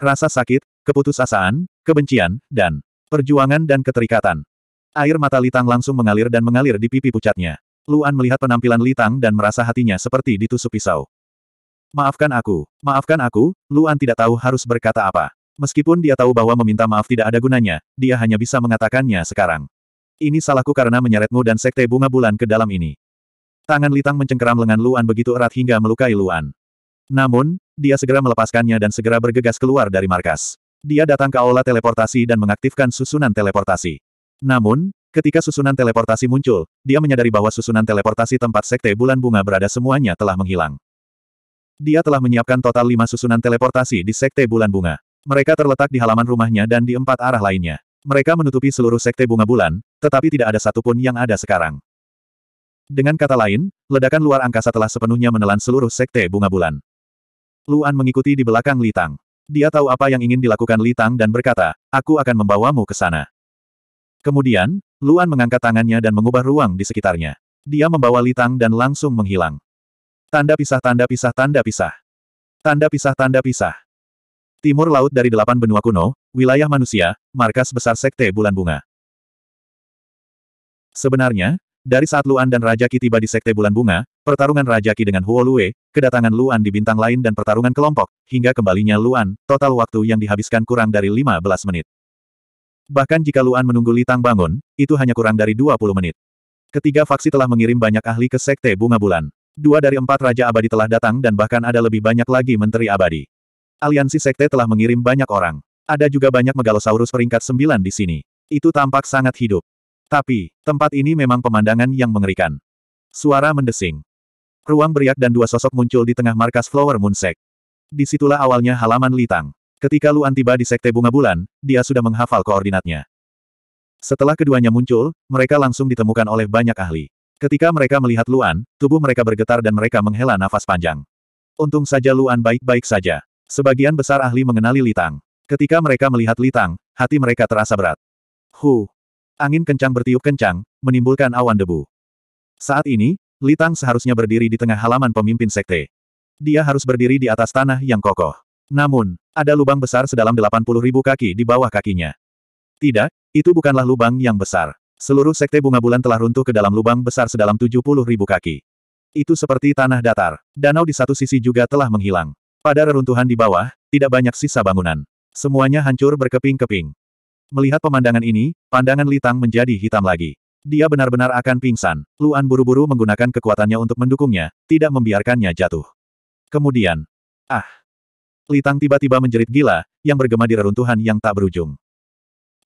Speaker 1: Rasa sakit, keputusasaan, kebencian, dan perjuangan dan keterikatan. Air mata Litang langsung mengalir dan mengalir di pipi pucatnya. Luan melihat penampilan Litang dan merasa hatinya seperti ditusuk pisau. Maafkan aku, maafkan aku, Luan tidak tahu harus berkata apa. Meskipun dia tahu bahwa meminta maaf tidak ada gunanya, dia hanya bisa mengatakannya sekarang. Ini salahku karena menyeretmu dan sekte bunga bulan ke dalam ini. Tangan Litang mencengkeram lengan Luan begitu erat hingga melukai Luan. Namun, dia segera melepaskannya dan segera bergegas keluar dari markas. Dia datang ke aula teleportasi dan mengaktifkan susunan teleportasi. Namun, ketika susunan teleportasi muncul, dia menyadari bahwa susunan teleportasi tempat sekte bulan bunga berada semuanya telah menghilang. Dia telah menyiapkan total lima susunan teleportasi di sekte bulan bunga. Mereka terletak di halaman rumahnya dan di empat arah lainnya. Mereka menutupi seluruh sekte bunga bulan, tetapi tidak ada satupun yang ada sekarang. Dengan kata lain, ledakan luar angkasa telah sepenuhnya menelan seluruh sekte bunga bulan. Luan mengikuti di belakang Litang. Dia tahu apa yang ingin dilakukan Litang dan berkata, aku akan membawamu ke sana. Kemudian, Luan mengangkat tangannya dan mengubah ruang di sekitarnya. Dia membawa Litang dan langsung menghilang. Tanda pisah tanda pisah tanda pisah. Tanda pisah tanda pisah. Timur laut dari delapan benua kuno, wilayah manusia, markas besar sekte bulan bunga. Sebenarnya, dari saat Luan dan Raja Ki tiba di Sekte Bulan Bunga, pertarungan Raja Ki dengan Huo Lue, kedatangan Luan di bintang lain dan pertarungan kelompok, hingga kembalinya Luan, total waktu yang dihabiskan kurang dari 15 menit. Bahkan jika Luan menunggu Litang bangun, itu hanya kurang dari 20 menit. Ketiga faksi telah mengirim banyak ahli ke Sekte Bunga Bulan. Dua dari empat Raja Abadi telah datang dan bahkan ada lebih banyak lagi Menteri Abadi. Aliansi Sekte telah mengirim banyak orang. Ada juga banyak megalosaurus peringkat 9 di sini. Itu tampak sangat hidup. Tapi, tempat ini memang pemandangan yang mengerikan. Suara mendesing. Ruang beriak dan dua sosok muncul di tengah markas Flower Moon Moonsek. Disitulah awalnya halaman Litang. Ketika Luan tiba di Sekte Bunga Bulan, dia sudah menghafal koordinatnya. Setelah keduanya muncul, mereka langsung ditemukan oleh banyak ahli. Ketika mereka melihat Luan, tubuh mereka bergetar dan mereka menghela nafas panjang. Untung saja Luan baik-baik saja. Sebagian besar ahli mengenali Litang. Ketika mereka melihat Litang, hati mereka terasa berat. Hu, Angin kencang bertiup kencang, menimbulkan awan debu. Saat ini, Litang seharusnya berdiri di tengah halaman pemimpin sekte. Dia harus berdiri di atas tanah yang kokoh. Namun, ada lubang besar sedalam 80 ribu kaki di bawah kakinya. Tidak, itu bukanlah lubang yang besar. Seluruh sekte bunga bulan telah runtuh ke dalam lubang besar sedalam 70 ribu kaki. Itu seperti tanah datar. Danau di satu sisi juga telah menghilang. Pada reruntuhan di bawah, tidak banyak sisa bangunan. Semuanya hancur berkeping-keping. Melihat pemandangan ini, pandangan Litang menjadi hitam lagi. Dia benar-benar akan pingsan. Luan buru-buru menggunakan kekuatannya untuk mendukungnya, tidak membiarkannya jatuh. Kemudian, ah! Litang tiba-tiba menjerit gila, yang bergema di reruntuhan yang tak berujung.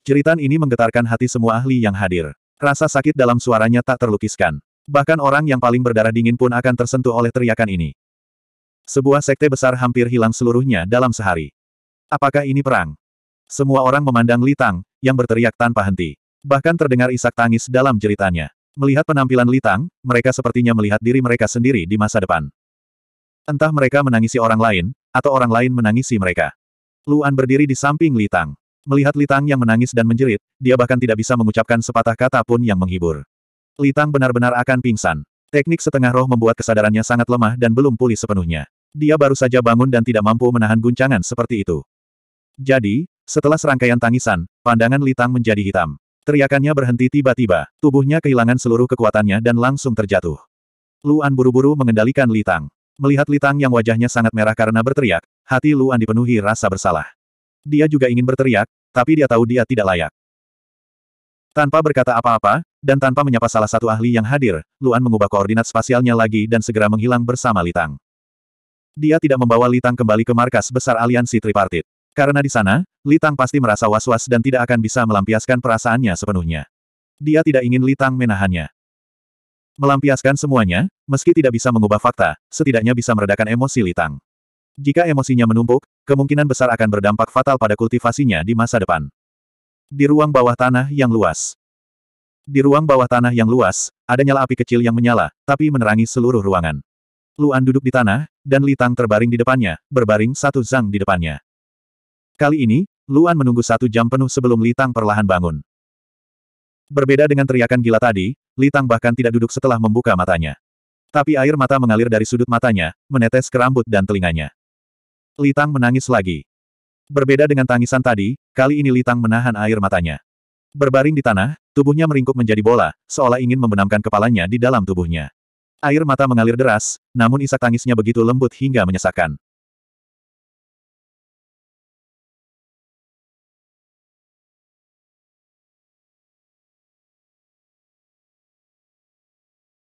Speaker 1: Jeritan ini menggetarkan hati semua ahli yang hadir. Rasa sakit dalam suaranya tak terlukiskan. Bahkan orang yang paling berdarah dingin pun akan tersentuh oleh teriakan ini. Sebuah sekte besar hampir hilang seluruhnya dalam sehari. Apakah ini perang? Semua orang memandang Litang yang berteriak tanpa henti. Bahkan terdengar isak tangis dalam jeritannya. Melihat penampilan Litang, mereka sepertinya melihat diri mereka sendiri di masa depan. Entah mereka menangisi orang lain, atau orang lain menangisi mereka. Luan berdiri di samping Litang, Melihat Litang yang menangis dan menjerit, dia bahkan tidak bisa mengucapkan sepatah kata pun yang menghibur. Litang benar-benar akan pingsan. Teknik setengah roh membuat kesadarannya sangat lemah dan belum pulih sepenuhnya. Dia baru saja bangun dan tidak mampu menahan guncangan seperti itu. Jadi, setelah serangkaian tangisan, pandangan Litang menjadi hitam. Teriakannya berhenti tiba-tiba, tubuhnya kehilangan seluruh kekuatannya dan langsung terjatuh. Luan buru-buru mengendalikan Litang. Melihat Litang yang wajahnya sangat merah karena berteriak, hati Luan dipenuhi rasa bersalah. Dia juga ingin berteriak, tapi dia tahu dia tidak layak. Tanpa berkata apa-apa, dan tanpa menyapa salah satu ahli yang hadir, Luan mengubah koordinat spasialnya lagi dan segera menghilang bersama Litang. Dia tidak membawa Litang kembali ke markas besar aliansi tripartit. Karena di sana, Litang pasti merasa was-was dan tidak akan bisa melampiaskan perasaannya sepenuhnya. Dia tidak ingin Litang menahannya. Melampiaskan semuanya, meski tidak bisa mengubah fakta, setidaknya bisa meredakan emosi Litang. Jika emosinya menumpuk, kemungkinan besar akan berdampak fatal pada kultivasinya di masa depan. Di ruang bawah tanah yang luas. Di ruang bawah tanah yang luas, ada nyala api kecil yang menyala, tapi menerangi seluruh ruangan. Luan duduk di tanah, dan Litang terbaring di depannya, berbaring satu zang di depannya. Kali ini, Luan menunggu satu jam penuh sebelum Litang perlahan bangun. Berbeda dengan teriakan gila tadi, Litang bahkan tidak duduk setelah membuka matanya. Tapi air mata mengalir dari sudut matanya, menetes ke rambut dan telinganya. Litang menangis lagi. Berbeda dengan tangisan tadi, kali ini Litang menahan air matanya. Berbaring di tanah, tubuhnya meringkuk menjadi bola, seolah ingin membenamkan kepalanya di dalam tubuhnya. Air mata mengalir deras, namun isak tangisnya begitu lembut hingga menyesakkan.